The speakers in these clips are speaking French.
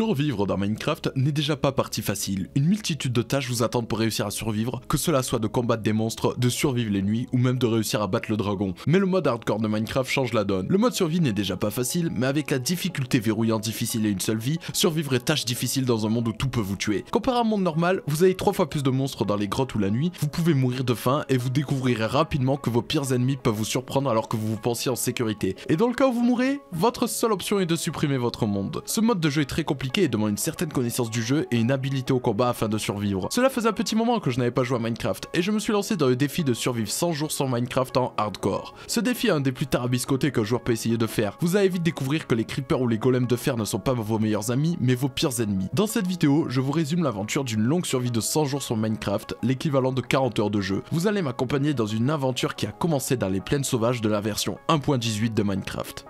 Survivre dans Minecraft n'est déjà pas partie facile. Une multitude de tâches vous attendent pour réussir à survivre, que cela soit de combattre des monstres, de survivre les nuits ou même de réussir à battre le dragon. Mais le mode hardcore de Minecraft change la donne. Le mode survie n'est déjà pas facile, mais avec la difficulté verrouillant difficile et une seule vie, survivre est tâche difficile dans un monde où tout peut vous tuer. Comparé à un monde normal, vous avez trois fois plus de monstres dans les grottes ou la nuit, vous pouvez mourir de faim et vous découvrirez rapidement que vos pires ennemis peuvent vous surprendre alors que vous vous pensiez en sécurité. Et dans le cas où vous mourrez, votre seule option est de supprimer votre monde. Ce mode de jeu est très compliqué et demande une certaine connaissance du jeu et une habilité au combat afin de survivre. Cela faisait un petit moment que je n'avais pas joué à Minecraft et je me suis lancé dans le défi de survivre 100 jours sans Minecraft en hardcore. Ce défi est un des plus tarabiscotés qu'un joueur peut essayer de faire. Vous allez vite découvrir que les creepers ou les golems de fer ne sont pas vos meilleurs amis mais vos pires ennemis. Dans cette vidéo, je vous résume l'aventure d'une longue survie de 100 jours sur Minecraft, l'équivalent de 40 heures de jeu. Vous allez m'accompagner dans une aventure qui a commencé dans les plaines sauvages de la version 1.18 de Minecraft.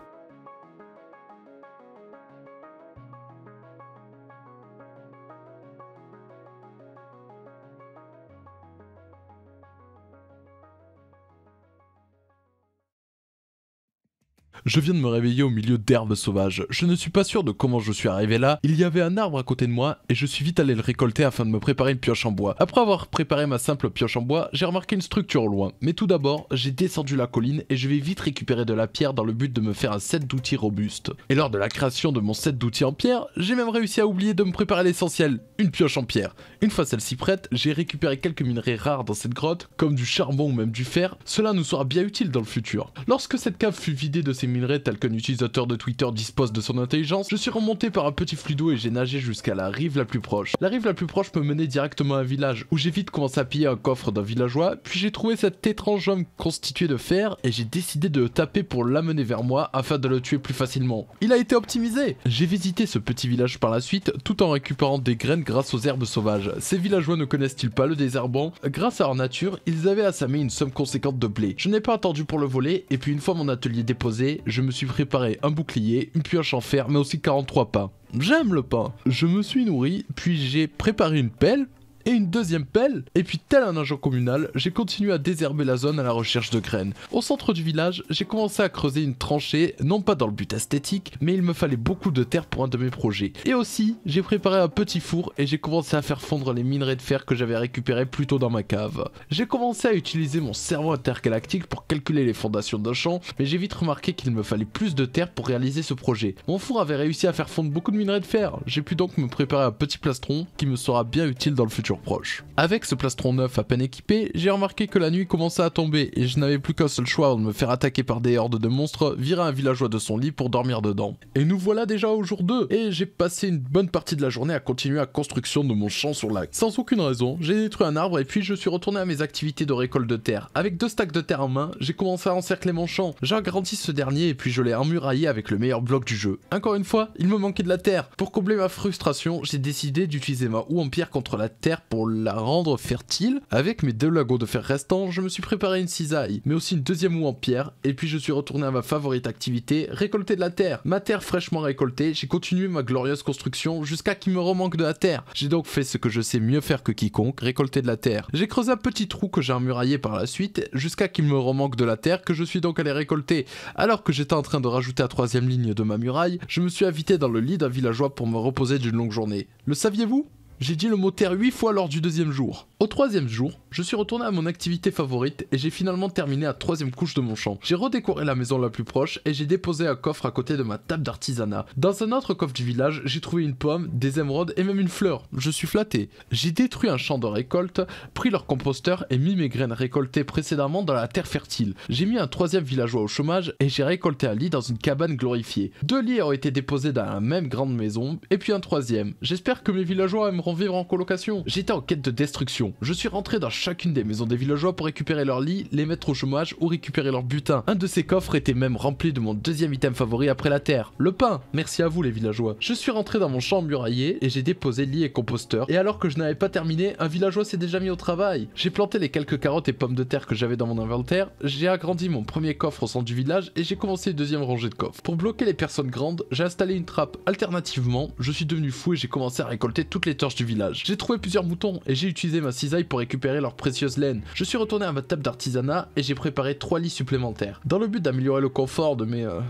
Je viens de me réveiller au milieu d'herbes sauvages. Je ne suis pas sûr de comment je suis arrivé là. Il y avait un arbre à côté de moi et je suis vite allé le récolter afin de me préparer une pioche en bois. Après avoir préparé ma simple pioche en bois, j'ai remarqué une structure au loin. Mais tout d'abord, j'ai descendu la colline et je vais vite récupérer de la pierre dans le but de me faire un set d'outils robuste. Et lors de la création de mon set d'outils en pierre, j'ai même réussi à oublier de me préparer l'essentiel, une pioche en pierre. Une fois celle-ci prête, j'ai récupéré quelques minerais rares dans cette grotte, comme du charbon ou même du fer. Cela nous sera bien utile dans le futur. Lorsque cette cave fut vidée de ses minerais tel qu'un utilisateur de Twitter dispose de son intelligence, je suis remonté par un petit flux d'eau et j'ai nagé jusqu'à la rive la plus proche. La rive la plus proche me menait directement à un village, où j'ai vite commencé à piller un coffre d'un villageois, puis j'ai trouvé cet étrange homme constitué de fer et j'ai décidé de le taper pour l'amener vers moi afin de le tuer plus facilement. Il a été optimisé J'ai visité ce petit village par la suite tout en récupérant des graines grâce aux herbes sauvages. Ces villageois ne connaissent-ils pas le désherbant Grâce à leur nature, ils avaient assamé une somme conséquente de blé. Je n'ai pas attendu pour le voler et puis une fois mon atelier déposé, je me suis préparé un bouclier, une pioche en fer, mais aussi 43 pains. J'aime le pain. Je me suis nourri, puis j'ai préparé une pelle et une deuxième pelle, et puis tel un agent communal, j'ai continué à désherber la zone à la recherche de graines. Au centre du village, j'ai commencé à creuser une tranchée, non pas dans le but esthétique, mais il me fallait beaucoup de terre pour un de mes projets. Et aussi, j'ai préparé un petit four et j'ai commencé à faire fondre les minerais de fer que j'avais récupéré plus tôt dans ma cave. J'ai commencé à utiliser mon cerveau intergalactique pour calculer les fondations d'un champ, mais j'ai vite remarqué qu'il me fallait plus de terre pour réaliser ce projet. Mon four avait réussi à faire fondre beaucoup de minerais de fer, j'ai pu donc me préparer un petit plastron qui me sera bien utile dans le futur proche. Avec ce plastron neuf à peine équipé, j'ai remarqué que la nuit commençait à tomber et je n'avais plus qu'un seul choix de me faire attaquer par des hordes de monstres, virer un villageois de son lit pour dormir dedans. Et nous voilà déjà au jour 2 et j'ai passé une bonne partie de la journée à continuer la construction de mon champ sur lac. Sans aucune raison, j'ai détruit un arbre et puis je suis retourné à mes activités de récolte de terre. Avec deux stacks de terre en main, j'ai commencé à encercler mon champ. J'ai agrandi ce dernier et puis je l'ai emmuraillé avec le meilleur bloc du jeu. Encore une fois, il me manquait de la terre. Pour combler ma frustration, j'ai décidé d'utiliser ma houe en pierre contre la terre pour la rendre fertile. Avec mes deux lagos de fer restants, je me suis préparé une cisaille, mais aussi une deuxième oue en pierre, et puis je suis retourné à ma favorite activité, récolter de la terre. Ma terre fraîchement récoltée, j'ai continué ma glorieuse construction jusqu'à qu'il me remanque de la terre. J'ai donc fait ce que je sais mieux faire que quiconque, récolter de la terre. J'ai creusé un petit trou que j'ai emmuraillé par la suite, jusqu'à qu'il me remanque de la terre que je suis donc allé récolter. Alors que j'étais en train de rajouter la troisième ligne de ma muraille, je me suis invité dans le lit d'un villageois pour me reposer d'une longue journée. Le saviez-vous j'ai dit le mot terre 8 fois lors du deuxième jour. Au troisième jour, je suis retourné à mon activité favorite et j'ai finalement terminé la troisième couche de mon champ. J'ai redécoré la maison la plus proche et j'ai déposé un coffre à côté de ma table d'artisanat. Dans un autre coffre du village, j'ai trouvé une pomme, des émeraudes et même une fleur. Je suis flatté. J'ai détruit un champ de récolte, pris leur composteur et mis mes graines récoltées précédemment dans la terre fertile. J'ai mis un troisième villageois au chômage et j'ai récolté un lit dans une cabane glorifiée. Deux lits ont été déposés dans la même grande maison et puis un troisième. J'espère que mes villageois aimeront vivre en colocation. J'étais en quête de destruction. Je suis rentré dans chacune des maisons des villageois pour récupérer leurs lits, les mettre au chômage ou récupérer leur butin. Un de ces coffres était même rempli de mon deuxième item favori après la terre, le pain. Merci à vous les villageois. Je suis rentré dans mon champ muraillé et j'ai déposé lit et composteur. Et alors que je n'avais pas terminé, un villageois s'est déjà mis au travail. J'ai planté les quelques carottes et pommes de terre que j'avais dans mon inventaire, j'ai agrandi mon premier coffre au centre du village et j'ai commencé une deuxième rangée de coffres. Pour bloquer les personnes grandes, j'ai installé une trappe. Alternativement, je suis devenu fou et j'ai commencé à récolter toutes les torches village. J'ai trouvé plusieurs moutons et j'ai utilisé ma cisaille pour récupérer leur précieuse laine. Je suis retourné à ma table d'artisanat et j'ai préparé trois lits supplémentaires. Dans le but d'améliorer le confort de mes... Euh,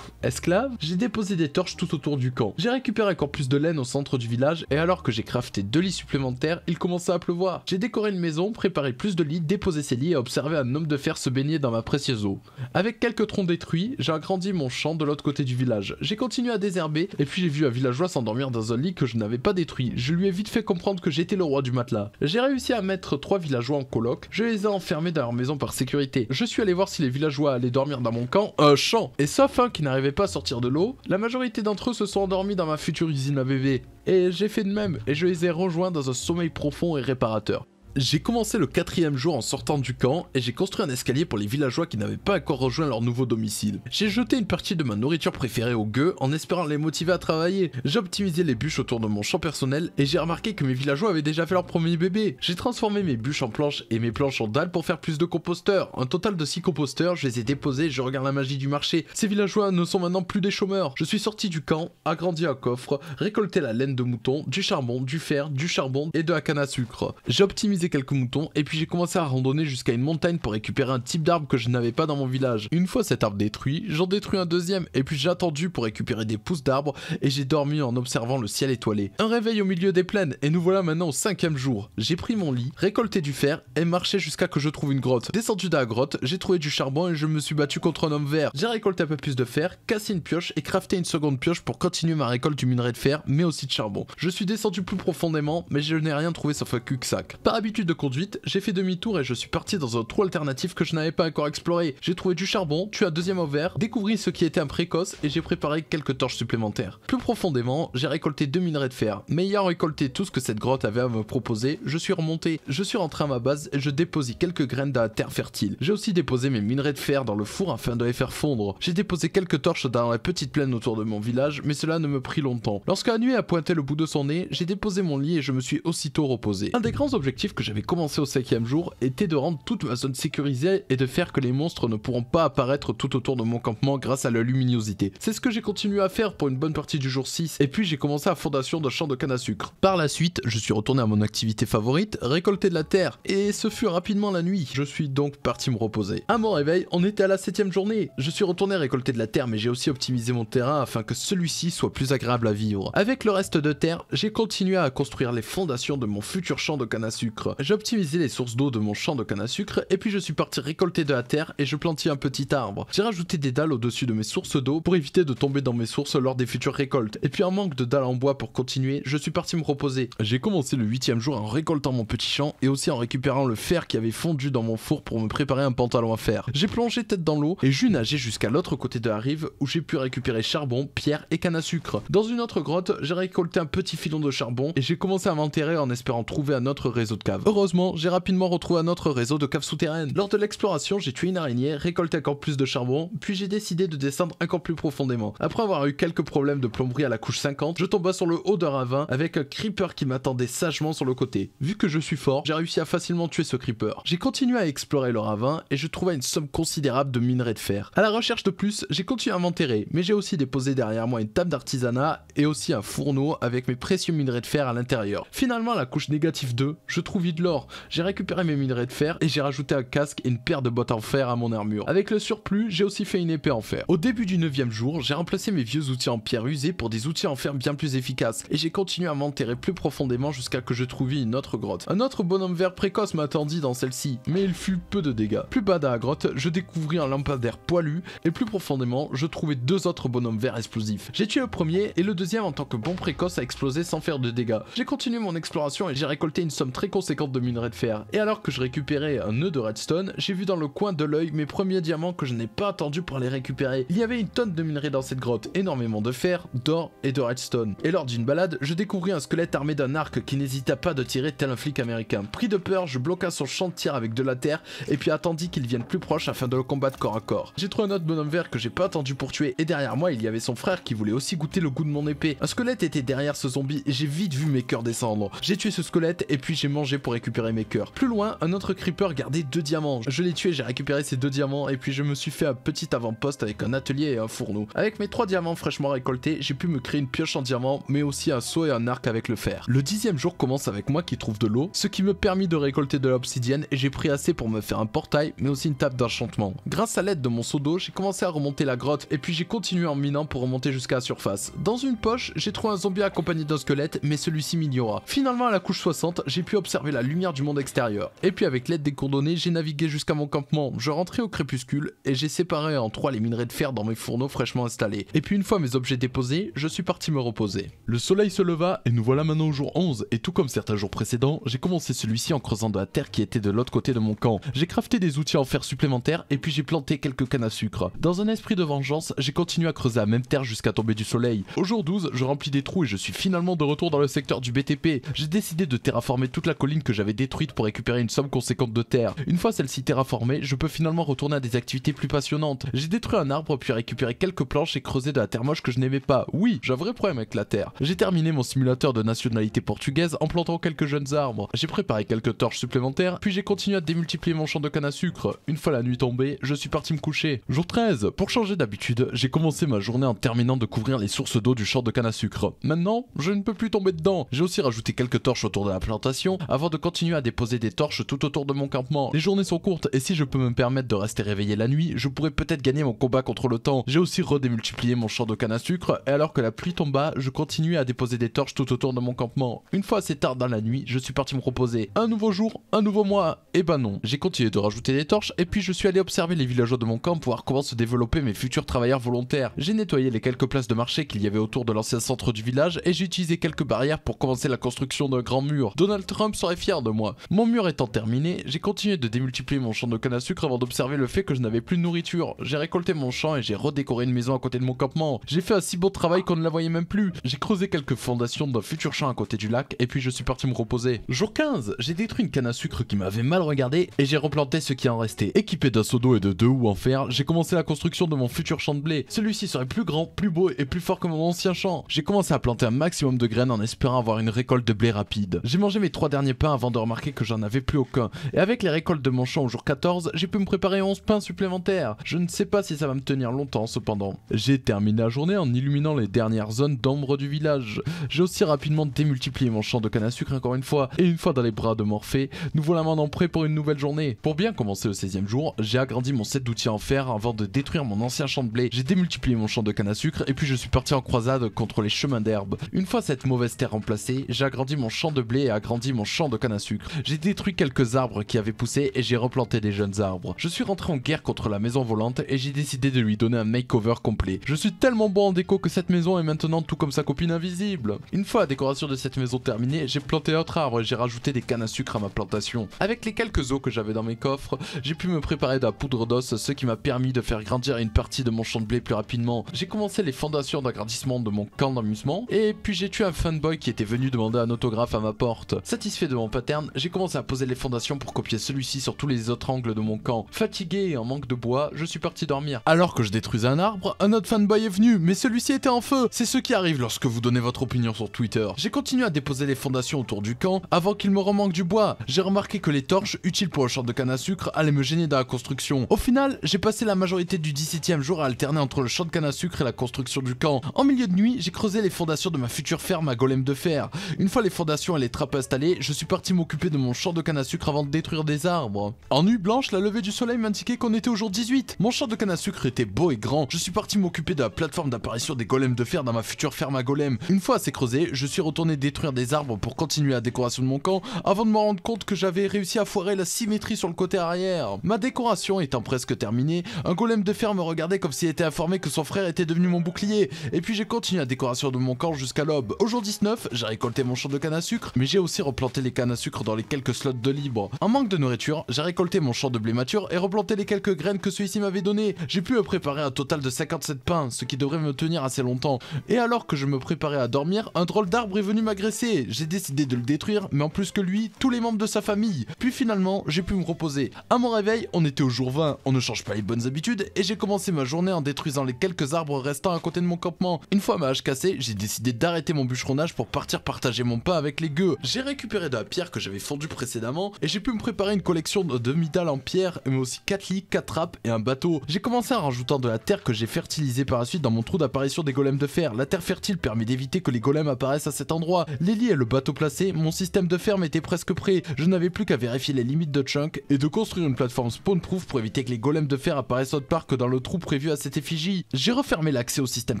esclave, j'ai déposé des torches tout autour du camp. J'ai récupéré encore plus de laine au centre du village et alors que j'ai crafté deux lits supplémentaires, il commençait à pleuvoir. J'ai décoré une maison, préparé plus de lits, déposé ces lits et observé un homme de fer se baigner dans ma précieuse eau. Avec quelques troncs détruits, j'ai agrandi mon champ de l'autre côté du village. J'ai continué à désherber et puis j'ai vu un villageois s'endormir dans un lit que je n'avais pas détruit. Je lui ai vite fait comprendre que j'étais le roi du matelas. J'ai réussi à mettre trois villageois en coloc. Je les ai enfermés dans leur maison par sécurité. Je suis allé voir si les villageois allaient dormir dans mon camp, un champ. Et sauf un qui n'arrivait pas sortir de l'eau, la majorité d'entre eux se sont endormis dans ma future usine à bébé. Et j'ai fait de même, et je les ai rejoints dans un sommeil profond et réparateur. J'ai commencé le quatrième jour en sortant du camp et j'ai construit un escalier pour les villageois qui n'avaient pas encore rejoint leur nouveau domicile. J'ai jeté une partie de ma nourriture préférée aux gueux en espérant les motiver à travailler. J'ai optimisé les bûches autour de mon champ personnel et j'ai remarqué que mes villageois avaient déjà fait leur premier bébé. J'ai transformé mes bûches en planches et mes planches en dalles pour faire plus de composteurs. Un total de 6 composteurs, je les ai déposés je regarde la magie du marché. Ces villageois ne sont maintenant plus des chômeurs. Je suis sorti du camp, agrandi un coffre, récolté la laine de mouton, du charbon, du fer, du charbon et de la canne à sucre. J'ai optimisé quelques moutons et puis j'ai commencé à randonner jusqu'à une montagne pour récupérer un type d'arbre que je n'avais pas dans mon village. Une fois cet arbre détruit, j'en détruis un deuxième et puis j'ai attendu pour récupérer des pousses d'arbres et j'ai dormi en observant le ciel étoilé. Un réveil au milieu des plaines et nous voilà maintenant au cinquième jour. J'ai pris mon lit, récolté du fer et marché jusqu'à que je trouve une grotte. Descendu de la grotte, j'ai trouvé du charbon et je me suis battu contre un homme vert. J'ai récolté un peu plus de fer, cassé une pioche et crafté une seconde pioche pour continuer ma récolte du minerai de fer mais aussi de charbon. Je suis descendu plus profondément mais je n'ai rien trouvé sauf un cul sac habitude de conduite, j'ai fait demi-tour et je suis parti dans un trou alternatif que je n'avais pas encore exploré. J'ai trouvé du charbon, tué un deuxième vert, découvert ce qui était un précoce et j'ai préparé quelques torches supplémentaires. Plus profondément, j'ai récolté deux minerais de fer, mais ayant récolté tout ce que cette grotte avait à me proposer, je suis remonté, je suis rentré à ma base et je déposais quelques graines dans la terre fertile. J'ai aussi déposé mes minerais de fer dans le four afin de les faire fondre. J'ai déposé quelques torches dans la petite plaine autour de mon village, mais cela ne me prit longtemps. Lorsque la nuit a pointé le bout de son nez, j'ai déposé mon lit et je me suis aussitôt reposé. Un des grands objectifs j'avais commencé au cinquième jour était de rendre toute ma zone sécurisée et de faire que les monstres ne pourront pas apparaître tout autour de mon campement grâce à la luminosité. C'est ce que j'ai continué à faire pour une bonne partie du jour 6 et puis j'ai commencé à fondation de champ de canne à sucre. Par la suite, je suis retourné à mon activité favorite, récolter de la terre et ce fut rapidement la nuit. Je suis donc parti me reposer. À mon réveil, on était à la septième journée. Je suis retourné récolter de la terre mais j'ai aussi optimisé mon terrain afin que celui-ci soit plus agréable à vivre. Avec le reste de terre, j'ai continué à construire les fondations de mon futur champ de canne à sucre. J'ai optimisé les sources d'eau de mon champ de canne à sucre et puis je suis parti récolter de la terre et je plantis un petit arbre. J'ai rajouté des dalles au-dessus de mes sources d'eau pour éviter de tomber dans mes sources lors des futures récoltes. Et puis en manque de dalles en bois pour continuer, je suis parti me reposer. J'ai commencé le huitième jour en récoltant mon petit champ et aussi en récupérant le fer qui avait fondu dans mon four pour me préparer un pantalon à fer. J'ai plongé tête dans l'eau et j'ai nagé jusqu'à l'autre côté de la rive où j'ai pu récupérer charbon, pierre et canne à sucre. Dans une autre grotte, j'ai récolté un petit filon de charbon et j'ai commencé à m'enterrer en espérant trouver un autre réseau de caves. Heureusement, j'ai rapidement retrouvé un autre réseau de caves souterraines. Lors de l'exploration, j'ai tué une araignée, récolté encore plus de charbon, puis j'ai décidé de descendre encore plus profondément. Après avoir eu quelques problèmes de plomberie à la couche 50, je tomba sur le haut d'un ravin avec un creeper qui m'attendait sagement sur le côté. Vu que je suis fort, j'ai réussi à facilement tuer ce creeper. J'ai continué à explorer le ravin et je trouvais une somme considérable de minerais de fer. À la recherche de plus, j'ai continué à m'enterrer, mais j'ai aussi déposé derrière moi une table d'artisanat et aussi un fourneau avec mes précieux minerais de fer à l'intérieur. Finalement, à la couche négative 2, je trouve de l'or. J'ai récupéré mes minerais de fer et j'ai rajouté un casque et une paire de bottes en fer à mon armure. Avec le surplus, j'ai aussi fait une épée en fer. Au début du 9 jour, j'ai remplacé mes vieux outils en pierre usée pour des outils en fer bien plus efficaces et j'ai continué à m'enterrer plus profondément jusqu'à que je trouvais une autre grotte. Un autre bonhomme vert précoce m'attendit dans celle-ci, mais il fut peu de dégâts. Plus bas dans la grotte, je découvris un lampadaire poilu et plus profondément, je trouvais deux autres bonhommes verts explosifs. J'ai tué le premier et le deuxième en tant que bon précoce a explosé sans faire de dégâts. J'ai continué mon exploration et j'ai récolté une somme très conséquente de minerai de fer. Et alors que je récupérais un nœud de redstone, j'ai vu dans le coin de l'œil mes premiers diamants que je n'ai pas attendu pour les récupérer. Il y avait une tonne de minerai dans cette grotte, énormément de fer, d'or et de redstone. Et lors d'une balade, je découvris un squelette armé d'un arc qui n'hésita pas de tirer tel un flic américain. Pris de peur, je bloqua son champ de avec de la terre et puis attendis qu'il vienne plus proche afin de le combattre corps à corps. J'ai trouvé un autre bonhomme vert que j'ai pas attendu pour tuer et derrière moi il y avait son frère qui voulait aussi goûter le goût de mon épée. Un squelette était derrière ce zombie et j'ai vite vu mes cœurs descendre. J'ai tué ce squelette et puis j'ai mangé récupérer mes cœurs. Plus loin, un autre creeper gardait deux diamants. Je l'ai tué, j'ai récupéré ces deux diamants et puis je me suis fait un petit avant-poste avec un atelier et un fourneau. Avec mes trois diamants fraîchement récoltés, j'ai pu me créer une pioche en diamant, mais aussi un seau et un arc avec le fer. Le dixième jour commence avec moi qui trouve de l'eau, ce qui me permit de récolter de l'obsidienne et j'ai pris assez pour me faire un portail, mais aussi une table d'enchantement. Grâce à l'aide de mon seau d'eau, j'ai commencé à remonter la grotte et puis j'ai continué en minant pour remonter jusqu'à la surface. Dans une poche, j'ai trouvé un zombie accompagné d'un squelette, mais celui-ci m'ignora. Finalement, à la couche 60, j'ai pu observer la lumière du monde extérieur. Et puis avec l'aide des coordonnées, j'ai navigué jusqu'à mon campement, je rentrais au crépuscule et j'ai séparé en trois les minerais de fer dans mes fourneaux fraîchement installés. Et puis une fois mes objets déposés, je suis parti me reposer. Le soleil se leva et nous voilà maintenant au jour 11 et tout comme certains jours précédents, j'ai commencé celui-ci en creusant de la terre qui était de l'autre côté de mon camp. J'ai crafté des outils en fer supplémentaires et puis j'ai planté quelques cannes à sucre. Dans un esprit de vengeance, j'ai continué à creuser la même terre jusqu'à tomber du soleil. Au jour 12, je remplis des trous et je suis finalement de retour dans le secteur du BTP. J'ai décidé de terraformer toute la colline que j'avais détruite pour récupérer une somme conséquente de terre. Une fois celle-ci terraformée, je peux finalement retourner à des activités plus passionnantes. J'ai détruit un arbre puis récupéré quelques planches et creusé de la terre moche que je n'aimais pas. Oui, j'ai un vrai problème avec la terre. J'ai terminé mon simulateur de nationalité portugaise en plantant quelques jeunes arbres. J'ai préparé quelques torches supplémentaires, puis j'ai continué à démultiplier mon champ de canne à sucre. Une fois la nuit tombée, je suis parti me coucher. Jour 13, pour changer d'habitude, j'ai commencé ma journée en terminant de couvrir les sources d'eau du champ de canne à sucre. Maintenant, je ne peux plus tomber dedans. J'ai aussi rajouté quelques torches autour de la plantation avant de continuer à déposer des torches tout autour de mon campement. Les journées sont courtes et si je peux me permettre de rester réveillé la nuit, je pourrais peut-être gagner mon combat contre le temps. J'ai aussi redémultiplié mon champ de canne à sucre et alors que la pluie tomba, je continuais à déposer des torches tout autour de mon campement. Une fois assez tard dans la nuit, je suis parti me reposer. Un nouveau jour, un nouveau mois, et ben non. J'ai continué de rajouter des torches et puis je suis allé observer les villageois de mon camp pour voir comment se développer mes futurs travailleurs volontaires. J'ai nettoyé les quelques places de marché qu'il y avait autour de l'ancien centre du village et j'ai utilisé quelques barrières pour commencer la construction d'un grand mur. Donald Trump serait fier de moi. Mon mur étant terminé, j'ai continué de démultiplier mon champ de canne à sucre avant d'observer le fait que je n'avais plus de nourriture. J'ai récolté mon champ et j'ai redécoré une maison à côté de mon campement. J'ai fait un si beau travail qu'on ne la voyait même plus. J'ai creusé quelques fondations d'un futur champ à côté du lac et puis je suis parti me reposer. Jour 15, j'ai détruit une canne à sucre qui m'avait mal regardé et j'ai replanté ce qui en restait. Équipé d'un seau d'eau et de deux ou en fer, j'ai commencé la construction de mon futur champ de blé. Celui-ci serait plus grand, plus beau et plus fort que mon ancien champ. J'ai commencé à planter un maximum de graines en espérant avoir une récolte de blé rapide. J'ai mangé mes trois derniers avant de remarquer que j'en avais plus aucun. Et avec les récoltes de mon champ au jour 14, j'ai pu me préparer 11 pains supplémentaires. Je ne sais pas si ça va me tenir longtemps cependant. J'ai terminé la journée en illuminant les dernières zones d'ombre du village. J'ai aussi rapidement démultiplié mon champ de canne à sucre encore une fois, et une fois dans les bras de Morphée, nous voilà maintenant prêts pour une nouvelle journée. Pour bien commencer le 16 e jour, j'ai agrandi mon set d'outils en fer avant de détruire mon ancien champ de blé. J'ai démultiplié mon champ de canne à sucre et puis je suis parti en croisade contre les chemins d'herbe. Une fois cette mauvaise terre remplacée, j'ai agrandi mon champ de blé et agrandi mon champ de canne à sucre. J'ai détruit quelques arbres qui avaient poussé et j'ai replanté des jeunes arbres. Je suis rentré en guerre contre la maison volante et j'ai décidé de lui donner un makeover complet. Je suis tellement bon en déco que cette maison est maintenant tout comme sa copine invisible. Une fois la décoration de cette maison terminée, j'ai planté un autre arbre et j'ai rajouté des cannes à sucre à ma plantation. Avec les quelques os que j'avais dans mes coffres, j'ai pu me préparer de la poudre d'os, ce qui m'a permis de faire grandir une partie de mon champ de blé plus rapidement. J'ai commencé les fondations d'agrandissement de mon camp d'amusement et puis j'ai tué un fanboy qui était venu demander un autographe à ma porte. Satisfait de mon pattern, j'ai commencé à poser les fondations pour copier celui-ci sur tous les autres angles de mon camp. Fatigué et en manque de bois, je suis parti dormir. Alors que je détruisais un arbre, un autre fanboy est venu, mais celui-ci était en feu. C'est ce qui arrive lorsque vous donnez votre opinion sur Twitter. J'ai continué à déposer les fondations autour du camp avant qu'il me remanque du bois. J'ai remarqué que les torches, utiles pour le champ de canne à sucre, allaient me gêner dans la construction. Au final, j'ai passé la majorité du 17ème jour à alterner entre le champ de canne à sucre et la construction du camp. En milieu de nuit, j'ai creusé les fondations de ma future ferme à golem de fer. Une fois les fondations et les trappes installées, je suis parti parti m'occuper de mon champ de canne à sucre avant de détruire des arbres. En nuit blanche, la levée du soleil m'indiquait qu'on était au jour 18. Mon champ de canne à sucre était beau et grand. Je suis parti m'occuper de la plateforme d'apparition des golems de fer dans ma future ferme à golems. Une fois assez creusé, je suis retourné détruire des arbres pour continuer la décoration de mon camp avant de me rendre compte que j'avais réussi à foirer la symétrie sur le côté arrière. Ma décoration étant presque terminée, un golem de fer me regardait comme s'il était informé que son frère était devenu mon bouclier. Et puis j'ai continué la décoration de mon camp jusqu'à l'aube. Au jour 19, j'ai récolté mon champ de canne à sucre, mais j'ai aussi replanté les cannes à sucre dans les quelques slots de libre. En manque de nourriture, j'ai récolté mon champ de blé mature et replanté les quelques graines que celui-ci m'avait donné. J'ai pu préparer un total de 57 pains, ce qui devrait me tenir assez longtemps. Et alors que je me préparais à dormir, un drôle d'arbre est venu m'agresser. J'ai décidé de le détruire, mais en plus que lui, tous les membres de sa famille. Puis finalement, j'ai pu me reposer. À mon réveil, on était au jour 20, on ne change pas les bonnes habitudes, et j'ai commencé ma journée en détruisant les quelques arbres restants à côté de mon campement. Une fois ma hache cassée, j'ai décidé d'arrêter mon bûcheronnage pour partir partager mon pain avec les gueux. J'ai récupéré de pierre que j'avais fondu précédemment et j'ai pu me préparer une collection de demi-dalles en pierre mais aussi 4 lits, 4 trappes et un bateau. J'ai commencé en rajoutant de la terre que j'ai fertilisée par la suite dans mon trou d'apparition des golems de fer. La terre fertile permet d'éviter que les golems apparaissent à cet endroit. Les lits et le bateau placés, mon système de ferme était presque prêt. Je n'avais plus qu'à vérifier les limites de Chunk et de construire une plateforme spawn proof pour éviter que les golems de fer apparaissent autre part que dans le trou prévu à cette effigie. J'ai refermé l'accès au système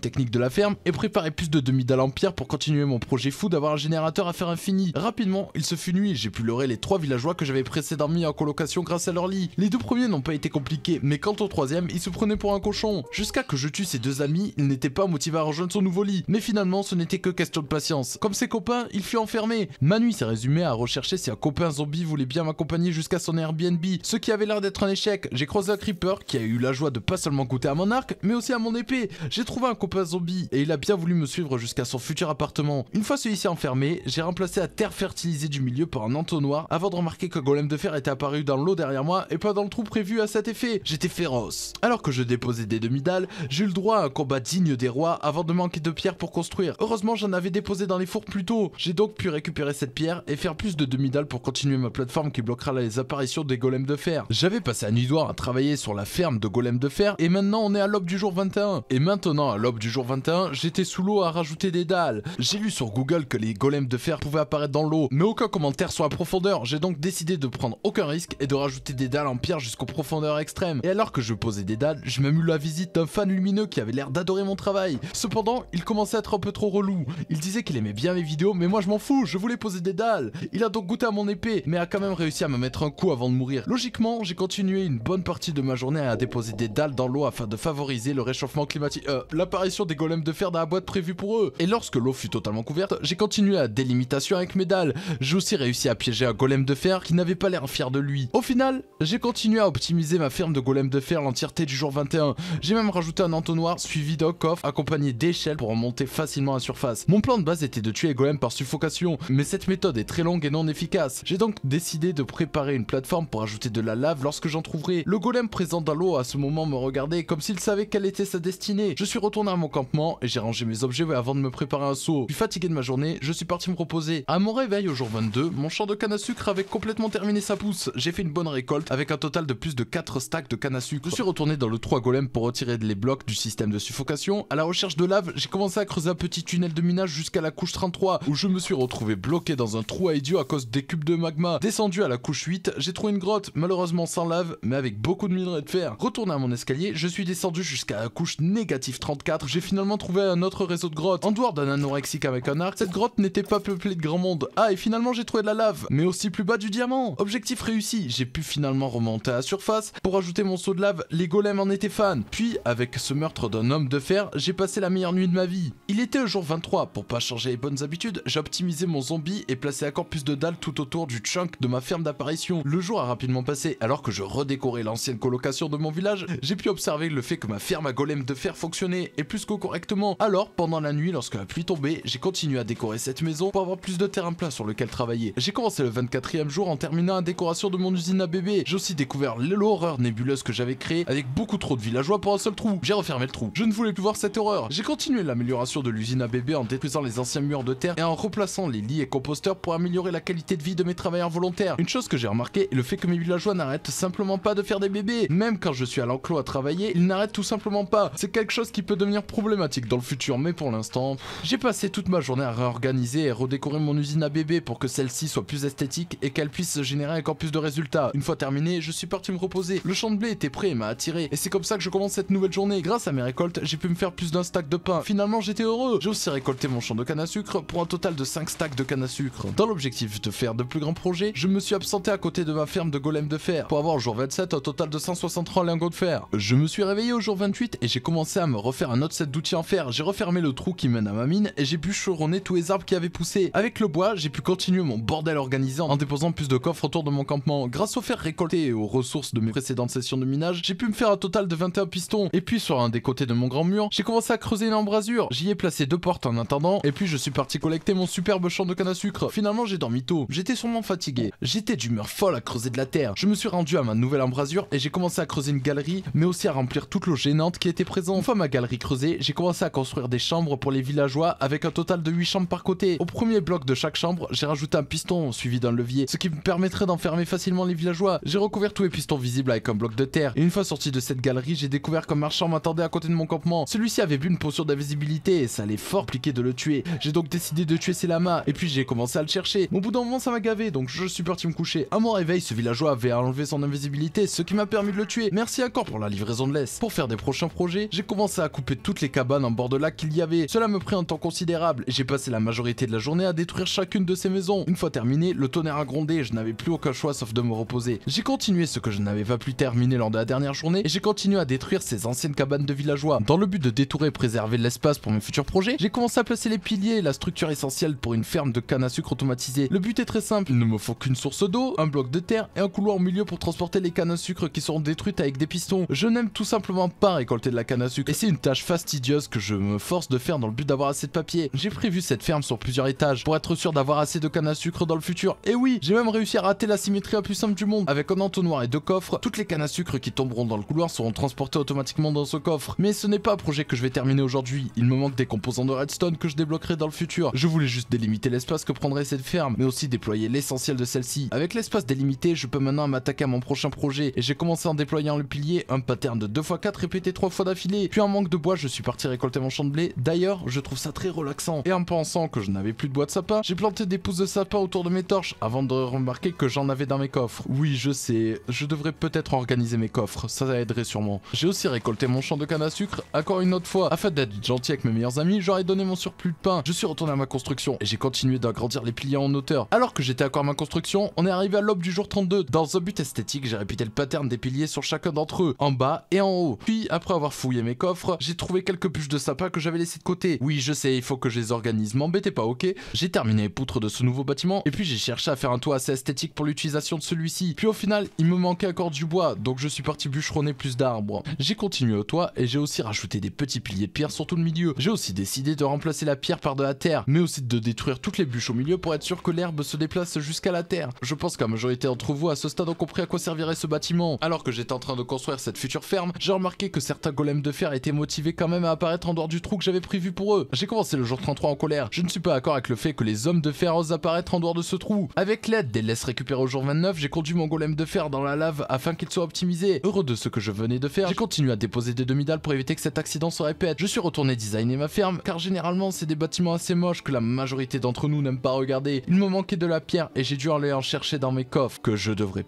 technique de la ferme et préparé plus de demi dalles en pierre pour continuer mon projet fou d'avoir un générateur à faire infini. Rapidement, il se fut nuit, j'ai pu leurrer les trois villageois que j'avais précédemment mis en colocation grâce à leur lit. Les deux premiers n'ont pas été compliqués, mais quant au troisième, il se prenait pour un cochon. Jusqu'à que je tue ses deux amis, il n'était pas motivé à rejoindre son nouveau lit. Mais finalement, ce n'était que question de patience. Comme ses copains, il fut enfermé. Ma nuit s'est résumée à rechercher si un copain zombie voulait bien m'accompagner jusqu'à son Airbnb, ce qui avait l'air d'être un échec. J'ai croisé un creeper qui a eu la joie de pas seulement goûter à mon arc, mais aussi à mon épée. J'ai trouvé un copain zombie et il a bien voulu me suivre jusqu'à son futur appartement. Une fois celui-ci enfermé, j'ai remplacé la terre fertilisée du milieu par un entonnoir avant de remarquer que golem de fer était apparu dans l'eau derrière moi et pas dans le trou prévu à cet effet. J'étais féroce. Alors que je déposais des demi-dalles, j'ai eu le droit à un combat digne des rois avant de manquer de pierres pour construire. Heureusement, j'en avais déposé dans les fours plus tôt. J'ai donc pu récupérer cette pierre et faire plus de demi-dalles pour continuer ma plateforme qui bloquera les apparitions des golems de fer. J'avais passé un nuit noire à travailler sur la ferme de golems de fer et maintenant on est à l'aube du jour 21. Et maintenant à l'aube du jour 21, j'étais sous l'eau à rajouter des dalles. J'ai lu sur Google que les golems de fer pouvaient apparaître dans l'eau, mais aucun Commentaires terre profondeur. J'ai donc décidé de prendre aucun risque et de rajouter des dalles en pierre jusqu'aux profondeurs extrêmes. Et alors que je posais des dalles, je même eu la visite d'un fan lumineux qui avait l'air d'adorer mon travail. Cependant, il commençait à être un peu trop relou. Il disait qu'il aimait bien mes vidéos, mais moi je m'en fous, je voulais poser des dalles. Il a donc goûté à mon épée, mais a quand même réussi à me mettre un coup avant de mourir. Logiquement, j'ai continué une bonne partie de ma journée à déposer des dalles dans l'eau afin de favoriser le réchauffement climatique, euh, l'apparition des golems de fer dans la boîte prévue pour eux. Et lorsque l'eau fut totalement couverte, j'ai continué à délimitation avec mes dalles réussi à piéger un golem de fer qui n'avait pas l'air fier de lui. Au final, j'ai continué à optimiser ma ferme de golem de fer l'entièreté du jour 21. J'ai même rajouté un entonnoir suivi d'un coffre accompagné d'échelles pour remonter facilement à surface. Mon plan de base était de tuer les golems par suffocation, mais cette méthode est très longue et non efficace. J'ai donc décidé de préparer une plateforme pour ajouter de la lave lorsque j'en trouverai. Le golem présent dans l'eau à ce moment me regardait comme s'il savait quelle était sa destinée. Je suis retourné à mon campement et j'ai rangé mes objets avant de me préparer un saut. Puis fatigué de ma journée, je suis parti me reposer. À mon réveil au jour 22, mon champ de canne à sucre avait complètement terminé sa pousse. J'ai fait une bonne récolte avec un total de plus de 4 stacks de canne à sucre. Je suis retourné dans le 3 golem pour retirer les blocs du système de suffocation. À la recherche de lave, j'ai commencé à creuser un petit tunnel de minage jusqu'à la couche 33 où je me suis retrouvé bloqué dans un trou à idiot à cause des cubes de magma. Descendu à la couche 8, j'ai trouvé une grotte, malheureusement sans lave, mais avec beaucoup de minerai de fer. Retourné à mon escalier, je suis descendu jusqu'à la couche négative 34. J'ai finalement trouvé un autre réseau de grottes. En dehors d'un anorexique avec un arc, cette grotte n'était pas peuplée de grand monde. Ah, et finalement j'ai trouver de la lave, mais aussi plus bas du diamant. Objectif réussi, j'ai pu finalement remonter à la surface. Pour ajouter mon seau de lave, les golems en étaient fans. Puis, avec ce meurtre d'un homme de fer, j'ai passé la meilleure nuit de ma vie. Il était au jour 23, pour pas changer les bonnes habitudes, j'ai optimisé mon zombie et placé un plus de dalles tout autour du chunk de ma ferme d'apparition. Le jour a rapidement passé, alors que je redécorais l'ancienne colocation de mon village, j'ai pu observer le fait que ma ferme à golems de fer fonctionnait, et plus que correctement. Alors, pendant la nuit, lorsque la pluie tombait, j'ai continué à décorer cette maison pour avoir plus de terrain plat sur lequel travailler j'ai commencé le 24e jour en terminant la décoration de mon usine à bébé. J'ai aussi découvert l'horreur nébuleuse que j'avais créée avec beaucoup trop de villageois pour un seul trou. J'ai refermé le trou. Je ne voulais plus voir cette horreur. J'ai continué l'amélioration de l'usine à bébé en détruisant les anciens murs de terre et en replaçant les lits et composteurs pour améliorer la qualité de vie de mes travailleurs volontaires. Une chose que j'ai remarqué est le fait que mes villageois n'arrêtent simplement pas de faire des bébés. Même quand je suis à l'enclos à travailler, ils n'arrêtent tout simplement pas. C'est quelque chose qui peut devenir problématique dans le futur, mais pour l'instant, j'ai passé toute ma journée à réorganiser et redécorer mon usine à bébé pour que celle-ci soit plus esthétique et qu'elle puisse générer encore plus de résultats. Une fois terminé, je suis parti me reposer. Le champ de blé était prêt et m'a attiré. Et c'est comme ça que je commence cette nouvelle journée. Grâce à mes récoltes, j'ai pu me faire plus d'un stack de pain. Finalement, j'étais heureux. J'ai aussi récolté mon champ de canne à sucre pour un total de 5 stacks de canne à sucre. Dans l'objectif de faire de plus grands projets, je me suis absenté à côté de ma ferme de golems de fer pour avoir au jour 27 un total de 163 lingots de fer. Je me suis réveillé au jour 28 et j'ai commencé à me refaire un autre set d'outils en fer. J'ai refermé le trou qui mène à ma mine et j'ai pu tous les arbres qui avaient poussé. Avec le bois, j'ai pu continuer mon bordel organisant en déposant plus de coffres autour de mon campement. Grâce aux fer récolté et aux ressources de mes précédentes sessions de minage, j'ai pu me faire un total de 21 pistons. Et puis sur un des côtés de mon grand mur, j'ai commencé à creuser une embrasure. J'y ai placé deux portes en attendant, et puis je suis parti collecter mon superbe champ de canne à sucre. Finalement j'ai dormi tôt, j'étais sûrement fatigué. J'étais d'humeur folle à creuser de la terre. Je me suis rendu à ma nouvelle embrasure et j'ai commencé à creuser une galerie, mais aussi à remplir toute l'eau gênante qui était présente. Une fois ma galerie creusée, j'ai commencé à construire des chambres pour les villageois avec un total de 8 chambres par côté. Au premier bloc de chaque chambre, j'ai rajouté un piston suivi d'un levier, ce qui me permettrait d'enfermer facilement les villageois. J'ai recouvert tous les pistons visibles avec un bloc de terre, une fois sorti de cette galerie, j'ai découvert qu'un marchand m'attendait à côté de mon campement. Celui-ci avait bu une potion d'invisibilité, et ça allait fort compliqué de le tuer. J'ai donc décidé de tuer ses lamas et puis j'ai commencé à le chercher. Mon bout d'un moment, ça m'a gavé, donc je suis parti me coucher. À mon réveil, ce villageois avait enlevé son invisibilité, ce qui m'a permis de le tuer. Merci encore pour la livraison de laisse. Pour faire des prochains projets, j'ai commencé à couper toutes les cabanes en bord de lac qu'il y avait. Cela me prit un temps considérable, et j'ai passé la majorité de la journée à détruire chacune de ces maisons. Une fois terminé, le tonnerre a grondé et je n'avais plus aucun choix sauf de me reposer. J'ai continué ce que je n'avais pas pu terminer lors de la dernière journée et j'ai continué à détruire ces anciennes cabanes de villageois. Dans le but de détourer et préserver l'espace pour mes futurs projets, j'ai commencé à placer les piliers, et la structure essentielle pour une ferme de canne à sucre automatisée. Le but est très simple, il ne me faut qu'une source d'eau, un bloc de terre et un couloir au milieu pour transporter les cannes à sucre qui seront détruites avec des pistons. Je n'aime tout simplement pas récolter de la canne à sucre et c'est une tâche fastidieuse que je me force de faire dans le but d'avoir assez de papier. J'ai prévu cette ferme sur plusieurs étages pour être sûr d'avoir assez de canne à sucre dans le futur. Et oui, j'ai même réussi à rater la symétrie la plus simple du monde. Avec un entonnoir et deux coffres, toutes les cannes à sucre qui tomberont dans le couloir seront transportées automatiquement dans ce coffre. Mais ce n'est pas un projet que je vais terminer aujourd'hui. Il me manque des composants de redstone que je débloquerai dans le futur. Je voulais juste délimiter l'espace que prendrait cette ferme, mais aussi déployer l'essentiel de celle-ci. Avec l'espace délimité, je peux maintenant m'attaquer à mon prochain projet. Et j'ai commencé en déployant le pilier, un pattern de 2x4 répété 3 fois d'affilée. Puis en manque de bois, je suis parti récolter mon champ de blé. D'ailleurs, je trouve ça très relaxant. Et en pensant que je n'avais plus de bois de sapin, j'ai planté des pousses de sapin pas autour de mes torches avant de remarquer que j'en avais dans mes coffres. Oui, je sais, je devrais peut-être organiser mes coffres, ça aiderait sûrement. J'ai aussi récolté mon champ de canne à sucre, encore une autre fois. Afin d'être gentil avec mes meilleurs amis, j'aurais donné mon surplus de pain. Je suis retourné à ma construction et j'ai continué d'agrandir les piliers en hauteur. Alors que j'étais encore à ma construction, on est arrivé à l'aube du jour 32. Dans un but esthétique, j'ai répété le pattern des piliers sur chacun d'entre eux, en bas et en haut. Puis, après avoir fouillé mes coffres, j'ai trouvé quelques bûches de sapin que j'avais laissées de côté. Oui, je sais, il faut que je les organise, m'embêtez pas, ok J'ai terminé les poutres de ce nouveau bâtiment et puis j'ai cherché à faire un toit assez esthétique pour l'utilisation de celui-ci. Puis au final, il me manquait encore du bois, donc je suis parti bûcheronner plus d'arbres. J'ai continué au toit et j'ai aussi rajouté des petits piliers de pierre sur tout le milieu. J'ai aussi décidé de remplacer la pierre par de la terre, mais aussi de détruire toutes les bûches au milieu pour être sûr que l'herbe se déplace jusqu'à la terre. Je pense que majorité d'entre vous à ce stade ont compris à quoi servirait ce bâtiment. Alors que j'étais en train de construire cette future ferme, j'ai remarqué que certains golems de fer étaient motivés quand même à apparaître en dehors du trou que j'avais prévu pour eux. J'ai commencé le jour 33 en colère. Je ne suis pas d'accord avec le fait que les hommes de fer osent apparaître en dehors de ce trou. Avec l'aide des laisses récupérées au jour 29, j'ai conduit mon golem de fer dans la lave afin qu'il soit optimisé. Heureux de ce que je venais de faire, j'ai continué à déposer des demi-dalles pour éviter que cet accident se répète. Je suis retourné designer ma ferme, car généralement c'est des bâtiments assez moches que la majorité d'entre nous n'aime pas regarder. Il me manquait de la pierre et j'ai dû aller en chercher dans mes coffres, que je devrais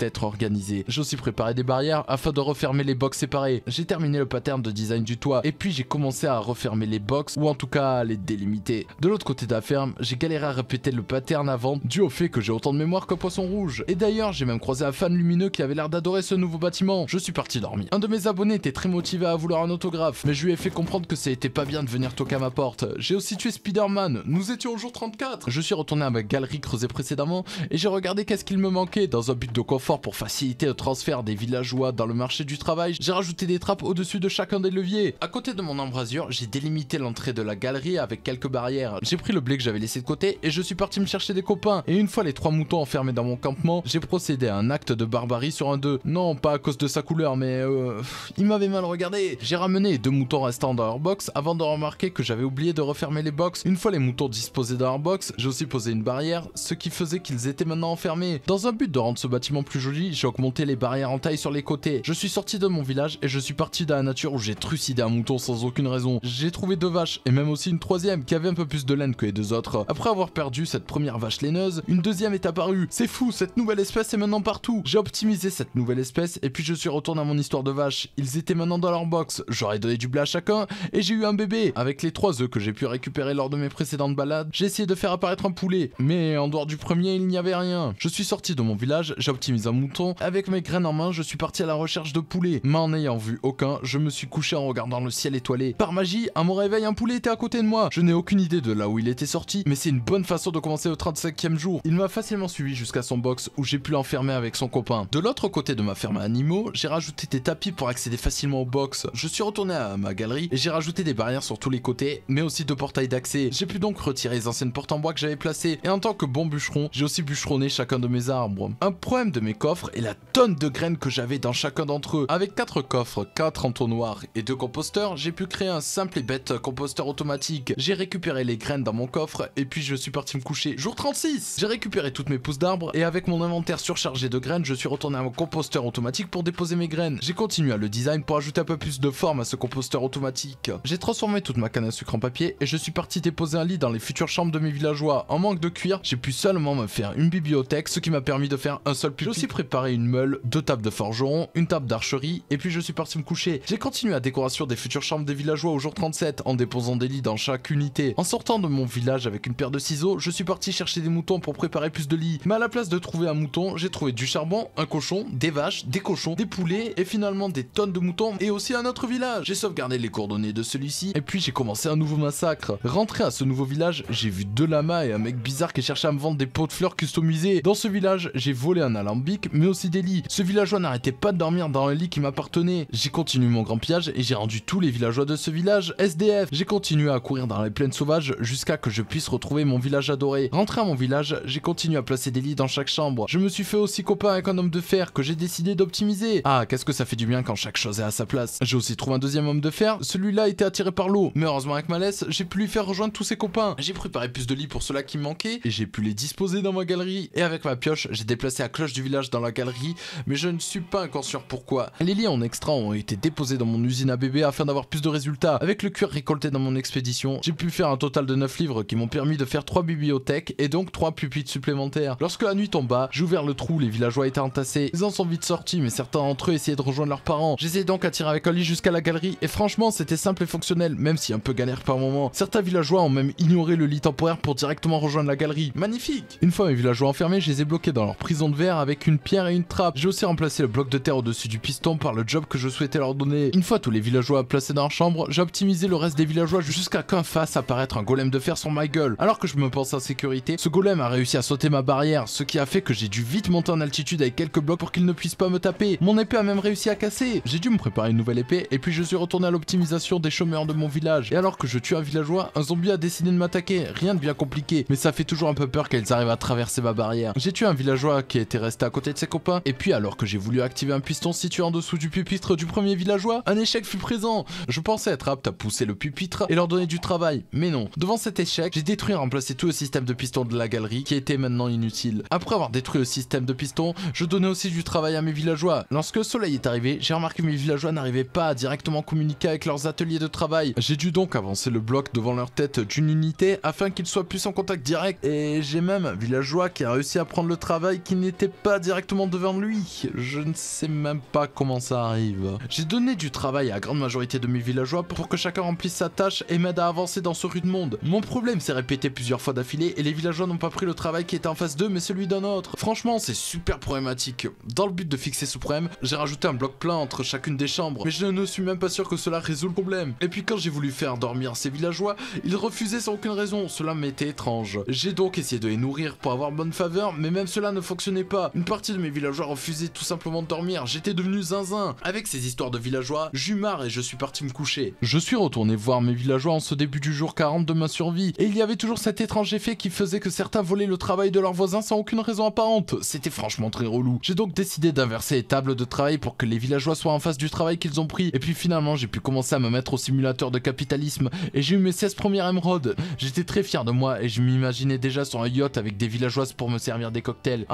être organisé. J'ai aussi préparé des barrières afin de refermer les box séparés. J'ai terminé le pattern de design du toit et puis j'ai commencé à refermer les box ou en tout cas les délimiter. De l'autre côté de la ferme, j'ai galéré à répéter le pattern avant dû au fait que j'ai autant de mémoire qu'un poisson rouge. Et d'ailleurs, j'ai même croisé un fan lumineux qui avait l'air d'adorer ce nouveau bâtiment. Je suis parti dormir. Un de mes abonnés était très motivé à vouloir un autographe, mais je lui ai fait comprendre que c'était pas bien de venir toquer à ma porte. J'ai aussi tué Spider-Man. Nous étions au jour 34. Je suis retourné à ma galerie creusée précédemment et j'ai regardé qu'est-ce qu'il me manquait dans un but de confort pour faciliter le transfert des villageois dans le marché du travail, j'ai rajouté des trappes au-dessus de chacun des leviers. À côté de mon embrasure, j'ai délimité l'entrée de la galerie avec quelques barrières. J'ai pris le blé que j'avais laissé de côté et je suis parti me chercher des copains. Et une fois les trois moutons enfermés dans mon campement, j'ai procédé à un acte de barbarie sur un d'eux. Non, pas à cause de sa couleur, mais euh, il m'avait mal regardé. J'ai ramené deux moutons restants dans leur box avant de remarquer que j'avais oublié de refermer les box. Une fois les moutons disposés dans leur box, j'ai aussi posé une barrière, ce qui faisait qu'ils étaient maintenant enfermés. Dans un but de rendre ce bâtiment plus jolie, j'ai augmenté les barrières en taille sur les côtés. Je suis sorti de mon village et je suis parti dans la nature où j'ai trucidé un mouton sans aucune raison. J'ai trouvé deux vaches et même aussi une troisième qui avait un peu plus de laine que les deux autres. Après avoir perdu cette première vache laineuse, une deuxième est apparue. C'est fou, cette nouvelle espèce est maintenant partout. J'ai optimisé cette nouvelle espèce et puis je suis retourné à mon histoire de vache. Ils étaient maintenant dans leur box, j'aurais donné du blé à chacun et j'ai eu un bébé. Avec les trois œufs que j'ai pu récupérer lors de mes précédentes balades, j'ai essayé de faire apparaître un poulet. Mais en dehors du premier, il n'y avait rien. Je suis sorti de mon village, j'ai optimisé Mise un mouton. Avec mes graines en main, je suis parti à la recherche de poulets. en ayant vu aucun, je me suis couché en regardant le ciel étoilé. Par magie, à mon réveil, un poulet était à côté de moi. Je n'ai aucune idée de là où il était sorti, mais c'est une bonne façon de commencer au 35e jour. Il m'a facilement suivi jusqu'à son box où j'ai pu l'enfermer avec son copain. De l'autre côté de ma ferme à animaux, j'ai rajouté des tapis pour accéder facilement au box. Je suis retourné à ma galerie et j'ai rajouté des barrières sur tous les côtés, mais aussi deux portails d'accès. J'ai pu donc retirer les anciennes portes en bois que j'avais placées. Et en tant que bon bûcheron, j'ai aussi bûcheronné chacun de mes arbres. Un problème de mes coffres et la tonne de graines que j'avais dans chacun d'entre eux. Avec 4 coffres, 4 entonnoirs et 2 composteurs, j'ai pu créer un simple et bête composteur automatique. J'ai récupéré les graines dans mon coffre et puis je suis parti me coucher. Jour 36 J'ai récupéré toutes mes pousses d'arbres et avec mon inventaire surchargé de graines, je suis retourné à mon composteur automatique pour déposer mes graines. J'ai continué à le design pour ajouter un peu plus de forme à ce composteur automatique. J'ai transformé toute ma canne à sucre en papier et je suis parti déposer un lit dans les futures chambres de mes villageois. En manque de cuir, j'ai pu seulement me faire une bibliothèque, ce qui m'a permis de faire un seul j'ai aussi préparé une meule, deux tables de forgeron, une table d'archerie, et puis je suis parti me coucher. J'ai continué la décoration des futures chambres des villageois au jour 37 en déposant des lits dans chaque unité. En sortant de mon village avec une paire de ciseaux, je suis parti chercher des moutons pour préparer plus de lits. Mais à la place de trouver un mouton, j'ai trouvé du charbon, un cochon, des vaches, des cochons, des poulets et finalement des tonnes de moutons et aussi un autre village. J'ai sauvegardé les coordonnées de celui-ci et puis j'ai commencé un nouveau massacre. Rentré à ce nouveau village, j'ai vu deux lamas et un mec bizarre qui cherchait à me vendre des pots de fleurs customisés. Dans ce village, j'ai volé un alain bic mais aussi des lits. Ce villageois n'arrêtait pas de dormir dans un lit qui m'appartenait. J'ai continué mon grand pillage et j'ai rendu tous les villageois de ce village SDF. J'ai continué à courir dans les plaines sauvages jusqu'à que je puisse retrouver mon village adoré. Rentré à mon village, j'ai continué à placer des lits dans chaque chambre. Je me suis fait aussi copain avec un homme de fer que j'ai décidé d'optimiser. Ah, qu'est-ce que ça fait du bien quand chaque chose est à sa place. J'ai aussi trouvé un deuxième homme de fer. Celui-là était attiré par l'eau, mais heureusement avec ma laisse, j'ai pu lui faire rejoindre tous ses copains. J'ai préparé plus de lits pour ceux-là qui me manquaient et j'ai pu les disposer dans ma galerie. Et avec ma pioche, j'ai déplacé la cloche du village dans la galerie, mais je ne suis pas encore sûr pourquoi. Les liens en extra ont été déposés dans mon usine à bébé afin d'avoir plus de résultats. Avec le cuir récolté dans mon expédition, j'ai pu faire un total de 9 livres qui m'ont permis de faire 3 bibliothèques et donc 3 pupitres supplémentaires. Lorsque la nuit tomba, j'ai ouvert le trou, les villageois étaient entassés. Ils en sont vite sortis, mais certains d'entre eux essayaient de rejoindre leurs parents. J'essayais donc à tirer avec un lit jusqu'à la galerie et franchement, c'était simple et fonctionnel, même si un peu galère par moment. Certains villageois ont même ignoré le lit temporaire pour directement rejoindre la galerie. Magnifique Une fois mes villageois enfermés, je les ai bloqués dans leur prison de verre avec une pierre et une trappe. J'ai aussi remplacé le bloc de terre au-dessus du piston par le job que je souhaitais leur donner. Une fois tous les villageois placés dans leur chambre, j'ai optimisé le reste des villageois jusqu'à qu'un fasse apparaître un golem de fer sur ma gueule. Alors que je me pense en sécurité, ce golem a réussi à sauter ma barrière, ce qui a fait que j'ai dû vite monter en altitude avec quelques blocs pour qu'il ne puisse pas me taper. Mon épée a même réussi à casser. J'ai dû me préparer une nouvelle épée et puis je suis retourné à l'optimisation des chômeurs de mon village. Et alors que je tue un villageois, un zombie a décidé de m'attaquer. Rien de bien compliqué, mais ça fait toujours un peu peur qu'elles arrivent à traverser ma barrière. J'ai tué un villageois qui était resté à côté de ses copains. Et puis alors que j'ai voulu activer un piston situé en dessous du pupitre du premier villageois, un échec fut présent. Je pensais être apte à pousser le pupitre et leur donner du travail, mais non. Devant cet échec, j'ai détruit et remplacé tout le système de piston de la galerie qui était maintenant inutile. Après avoir détruit le système de piston, je donnais aussi du travail à mes villageois. Lorsque le soleil est arrivé, j'ai remarqué que mes villageois n'arrivaient pas à directement communiquer avec leurs ateliers de travail. J'ai dû donc avancer le bloc devant leur tête d'une unité afin qu'ils soient plus en contact direct. Et j'ai même un villageois qui a réussi à prendre le travail qui n'était pas directement devant lui. Je ne sais même pas comment ça arrive. J'ai donné du travail à la grande majorité de mes villageois pour que chacun remplisse sa tâche et m'aide à avancer dans ce rude monde. Mon problème s'est répété plusieurs fois d'affilée et les villageois n'ont pas pris le travail qui était en face d'eux mais celui d'un autre. Franchement, c'est super problématique. Dans le but de fixer ce problème, j'ai rajouté un bloc plein entre chacune des chambres, mais je ne suis même pas sûr que cela résout le problème. Et puis quand j'ai voulu faire dormir ces villageois, ils refusaient sans aucune raison, cela m'était étrange. J'ai donc essayé de les nourrir pour avoir bonne faveur, mais même cela ne fonctionnait pas. Une partie de mes villageois refusait tout simplement de dormir, j'étais devenu zinzin. Avec ces histoires de villageois, j'eus marre et je suis parti me coucher. Je suis retourné voir mes villageois en ce début du jour 40 de ma survie, et il y avait toujours cet étrange effet qui faisait que certains volaient le travail de leurs voisins sans aucune raison apparente. C'était franchement très relou. J'ai donc décidé d'inverser les tables de travail pour que les villageois soient en face du travail qu'ils ont pris, et puis finalement j'ai pu commencer à me mettre au simulateur de capitalisme, et j'ai eu mes 16 premières émeraudes. J'étais très fier de moi, et je m'imaginais déjà sur un yacht avec des villageoises pour me servir des cocktails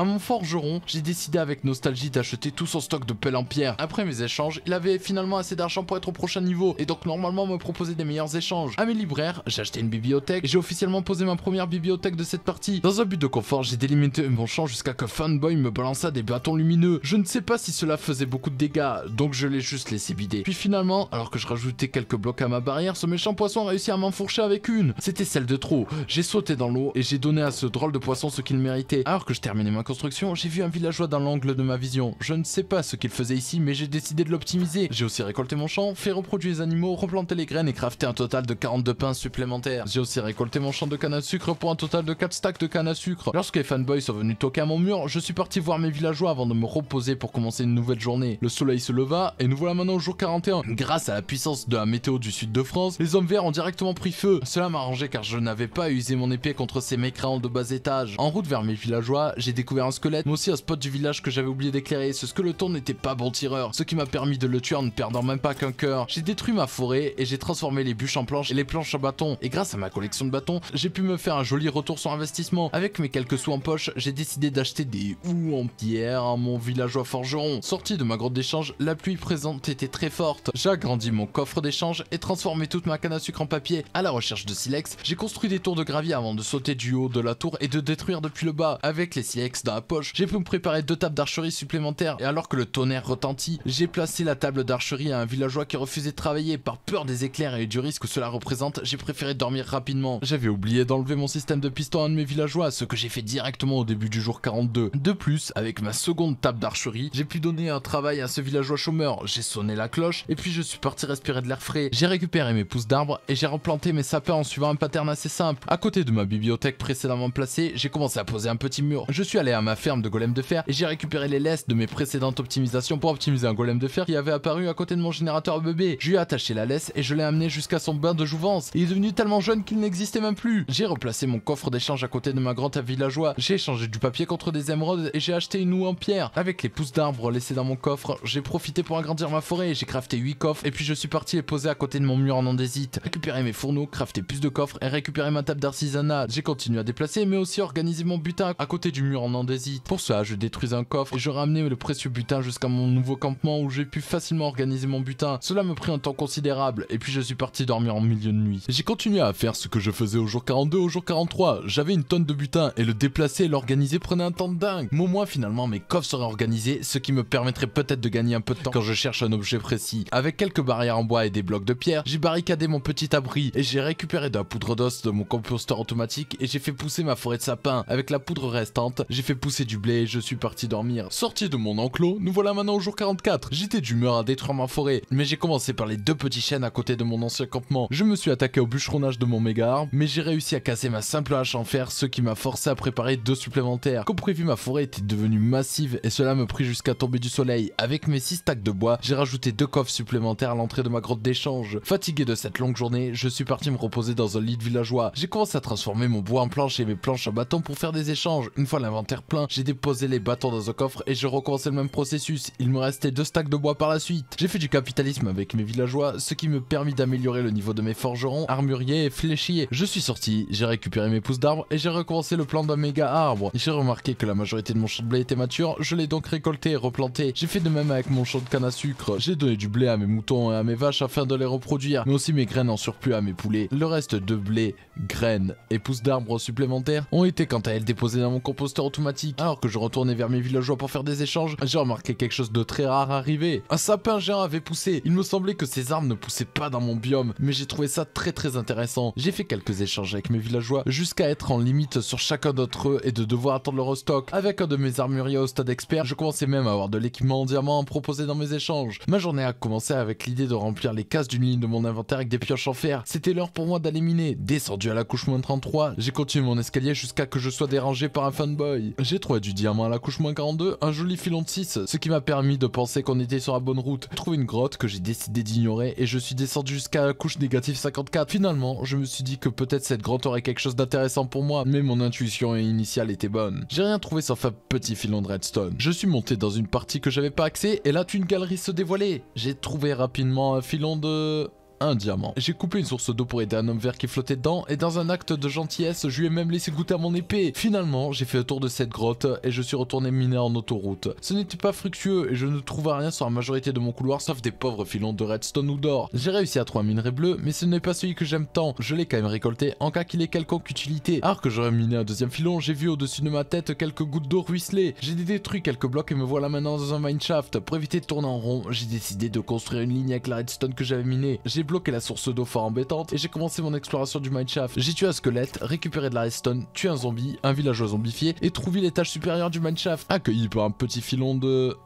j'ai décidé avec nostalgie d'acheter tout son stock de pelle en pierre. Après mes échanges, il avait finalement assez d'argent pour être au prochain niveau et donc normalement me proposer des meilleurs échanges. À mes libraires, j'ai acheté une bibliothèque et j'ai officiellement posé ma première bibliothèque de cette partie. Dans un but de confort, j'ai délimité mon champ jusqu'à que Funboy me balança des bâtons lumineux. Je ne sais pas si cela faisait beaucoup de dégâts, donc je l'ai juste laissé bider. Puis finalement, alors que je rajoutais quelques blocs à ma barrière, ce méchant poisson a réussi à m'enfourcher avec une. C'était celle de trop. J'ai sauté dans l'eau et j'ai donné à ce drôle de poisson ce qu'il méritait. Alors que je terminais ma construction, j'ai vu un villageois dans l'angle de ma vision. Je ne sais pas ce qu'il faisait ici, mais j'ai décidé de l'optimiser. J'ai aussi récolté mon champ, fait reproduire les animaux, replanter les graines et crafté un total de 42 pains supplémentaires. J'ai aussi récolté mon champ de canne à sucre pour un total de 4 stacks de canne à sucre. Lorsque les fanboys sont venus toquer à mon mur, je suis parti voir mes villageois avant de me reposer pour commencer une nouvelle journée. Le soleil se leva et nous voilà maintenant au jour 41. Grâce à la puissance de la météo du sud de France, les hommes verts ont directement pris feu. Cela m'a arrangé car je n'avais pas usé mon épée contre ces mécréants de bas étage. En route vers mes villageois, j'ai découvert un squelette, mais un spot du village que j'avais oublié d'éclairer. Ce tour n'était pas bon tireur, ce qui m'a permis de le tuer en ne perdant même pas qu'un cœur. J'ai détruit ma forêt et j'ai transformé les bûches en planches et les planches en bâtons. Et grâce à ma collection de bâtons, j'ai pu me faire un joli retour sur investissement. Avec mes quelques sous en poche, j'ai décidé d'acheter des ou en pierre à mon villageois forgeron. Sorti de ma grotte d'échange, la pluie présente était très forte. J'ai agrandi mon coffre d'échange et transformé toute ma canne à sucre en papier. À la recherche de silex, j'ai construit des tours de gravier avant de sauter du haut de la tour et de détruire depuis le bas. Avec les silex dans la poche, j'ai préparer deux tables d'archerie supplémentaires. Et alors que le tonnerre retentit, j'ai placé la table d'archerie à un villageois qui refusait de travailler par peur des éclairs et du risque que cela représente. J'ai préféré dormir rapidement. J'avais oublié d'enlever mon système de piston à un de mes villageois, ce que j'ai fait directement au début du jour 42. De plus, avec ma seconde table d'archerie, j'ai pu donner un travail à ce villageois chômeur. J'ai sonné la cloche et puis je suis parti respirer de l'air frais. J'ai récupéré mes pousses d'arbres et j'ai replanté mes sapins en suivant un pattern assez simple. À côté de ma bibliothèque précédemment placée, j'ai commencé à poser un petit mur. Je suis allé à ma ferme de golem de fer et j'ai récupéré les laisses de mes précédentes optimisations pour optimiser un golem de fer qui avait apparu à côté de mon générateur bébé. Je lui ai attaché la laisse et je l'ai amené jusqu'à son bain de jouvence. Il est devenu tellement jeune qu'il n'existait même plus. J'ai replacé mon coffre d'échange à côté de ma grande villageois. J'ai échangé du papier contre des émeraudes et j'ai acheté une ou en pierre. Avec les pousses d'arbres laissées dans mon coffre, j'ai profité pour agrandir ma forêt. J'ai crafté 8 coffres et puis je suis parti les poser à côté de mon mur en andésite. Récupérer mes fourneaux, crafter plus de coffres et récupérer ma table d'artisanat. J'ai continué à déplacer mais aussi organiser mon butin à côté du mur en andésite. Pour je détruis un coffre et je ramenais le précieux butin jusqu'à mon nouveau campement où j'ai pu facilement organiser mon butin. Cela me prit un temps considérable et puis je suis parti dormir en milieu de nuit. J'ai continué à faire ce que je faisais au jour 42, au jour 43. J'avais une tonne de butin et le déplacer et l'organiser prenait un temps de dingue. Mais au moins finalement mes coffres seraient organisés, ce qui me permettrait peut-être de gagner un peu de temps quand je cherche un objet précis. Avec quelques barrières en bois et des blocs de pierre, j'ai barricadé mon petit abri et j'ai récupéré de la poudre d'os de mon composteur automatique et j'ai fait pousser ma forêt de sapin. Avec la poudre restante, j'ai fait pousser du blé je suis parti dormir. Sorti de mon enclos, nous voilà maintenant au jour 44. J'étais d'humeur à détruire ma forêt, mais j'ai commencé par les deux petits chênes à côté de mon ancien campement. Je me suis attaqué au bûcheronnage de mon méga arme mais j'ai réussi à casser ma simple hache en fer, ce qui m'a forcé à préparer deux supplémentaires. Comme prévu, ma forêt était devenue massive et cela me prit jusqu'à tomber du soleil. Avec mes six stacks de bois, j'ai rajouté deux coffres supplémentaires à l'entrée de ma grotte d'échange. Fatigué de cette longue journée, je suis parti me reposer dans un lit de villageois. J'ai commencé à transformer mon bois en planche et mes planches en bâtons pour faire des échanges. Une fois l'inventaire plein, j'ai déposé les bâtons dans un coffre et je recommencé le même processus. Il me restait deux stacks de bois par la suite. J'ai fait du capitalisme avec mes villageois, ce qui me permit d'améliorer le niveau de mes forgerons, armuriers et fléchiers. Je suis sorti, j'ai récupéré mes pousses d'arbres et j'ai recommencé le plan d'un méga arbre. J'ai remarqué que la majorité de mon champ de blé était mature, je l'ai donc récolté et replanté. J'ai fait de même avec mon champ de canne à sucre. J'ai donné du blé à mes moutons et à mes vaches afin de les reproduire, mais aussi mes graines en surplus à mes poulets. Le reste de blé, graines et pousses d'arbres supplémentaires ont été quant à elles déposées dans mon composteur automatique alors que je Tourné vers mes villageois pour faire des échanges, j'ai remarqué quelque chose de très rare arriver. Un sapin géant avait poussé. Il me semblait que ces armes ne poussaient pas dans mon biome, mais j'ai trouvé ça très très intéressant. J'ai fait quelques échanges avec mes villageois jusqu'à être en limite sur chacun d'entre eux et de devoir attendre leur stock. Avec un de mes armuriers au stade expert, je commençais même à avoir de l'équipement en diamant proposé dans mes échanges. Ma journée a commencé avec l'idée de remplir les cases d'une ligne de mon inventaire avec des pioches en fer. C'était l'heure pour moi d'aller miner. Descendu à la couche moins 33, j'ai continué mon escalier jusqu'à que je sois dérangé par un fanboy. J'ai trouvé du diamant la couche moins 42, un joli filon de 6, ce qui m'a permis de penser qu'on était sur la bonne route. Trouver une grotte que j'ai décidé d'ignorer et je suis descendu jusqu'à la couche négative 54. Finalement, je me suis dit que peut-être cette grotte aurait quelque chose d'intéressant pour moi, mais mon intuition initiale était bonne. J'ai rien trouvé sauf un petit filon de redstone. Je suis monté dans une partie que j'avais pas accès et là une galerie se dévoilait. J'ai trouvé rapidement un filon de un diamant. J'ai coupé une source d'eau pour aider un homme vert qui flottait dedans, et dans un acte de gentillesse, je lui ai même laissé goûter à mon épée. Finalement, j'ai fait le tour de cette grotte, et je suis retourné miner en autoroute. Ce n'était pas fructueux, et je ne trouvais rien sur la majorité de mon couloir, sauf des pauvres filons de redstone ou d'or. J'ai réussi à trouver un minerai bleu, mais ce n'est pas celui que j'aime tant. Je l'ai quand même récolté, en cas qu'il ait quelconque utilité. Alors que j'aurais miné un deuxième filon, j'ai vu au-dessus de ma tête quelques gouttes d'eau ruisseler. J'ai détruit quelques blocs et me voilà maintenant dans un mineshaft. Pour éviter de tourner en rond, j'ai décidé de construire une ligne avec la redstone que j'avais minée. J'ai débloqué la source d'eau fort embêtante et j'ai commencé mon exploration du mineshaft. J'ai tué un squelette, récupéré de la redstone, tué un zombie, un villageois zombifié et trouvé l'étage supérieur du mineshaft, accueilli par un petit filon de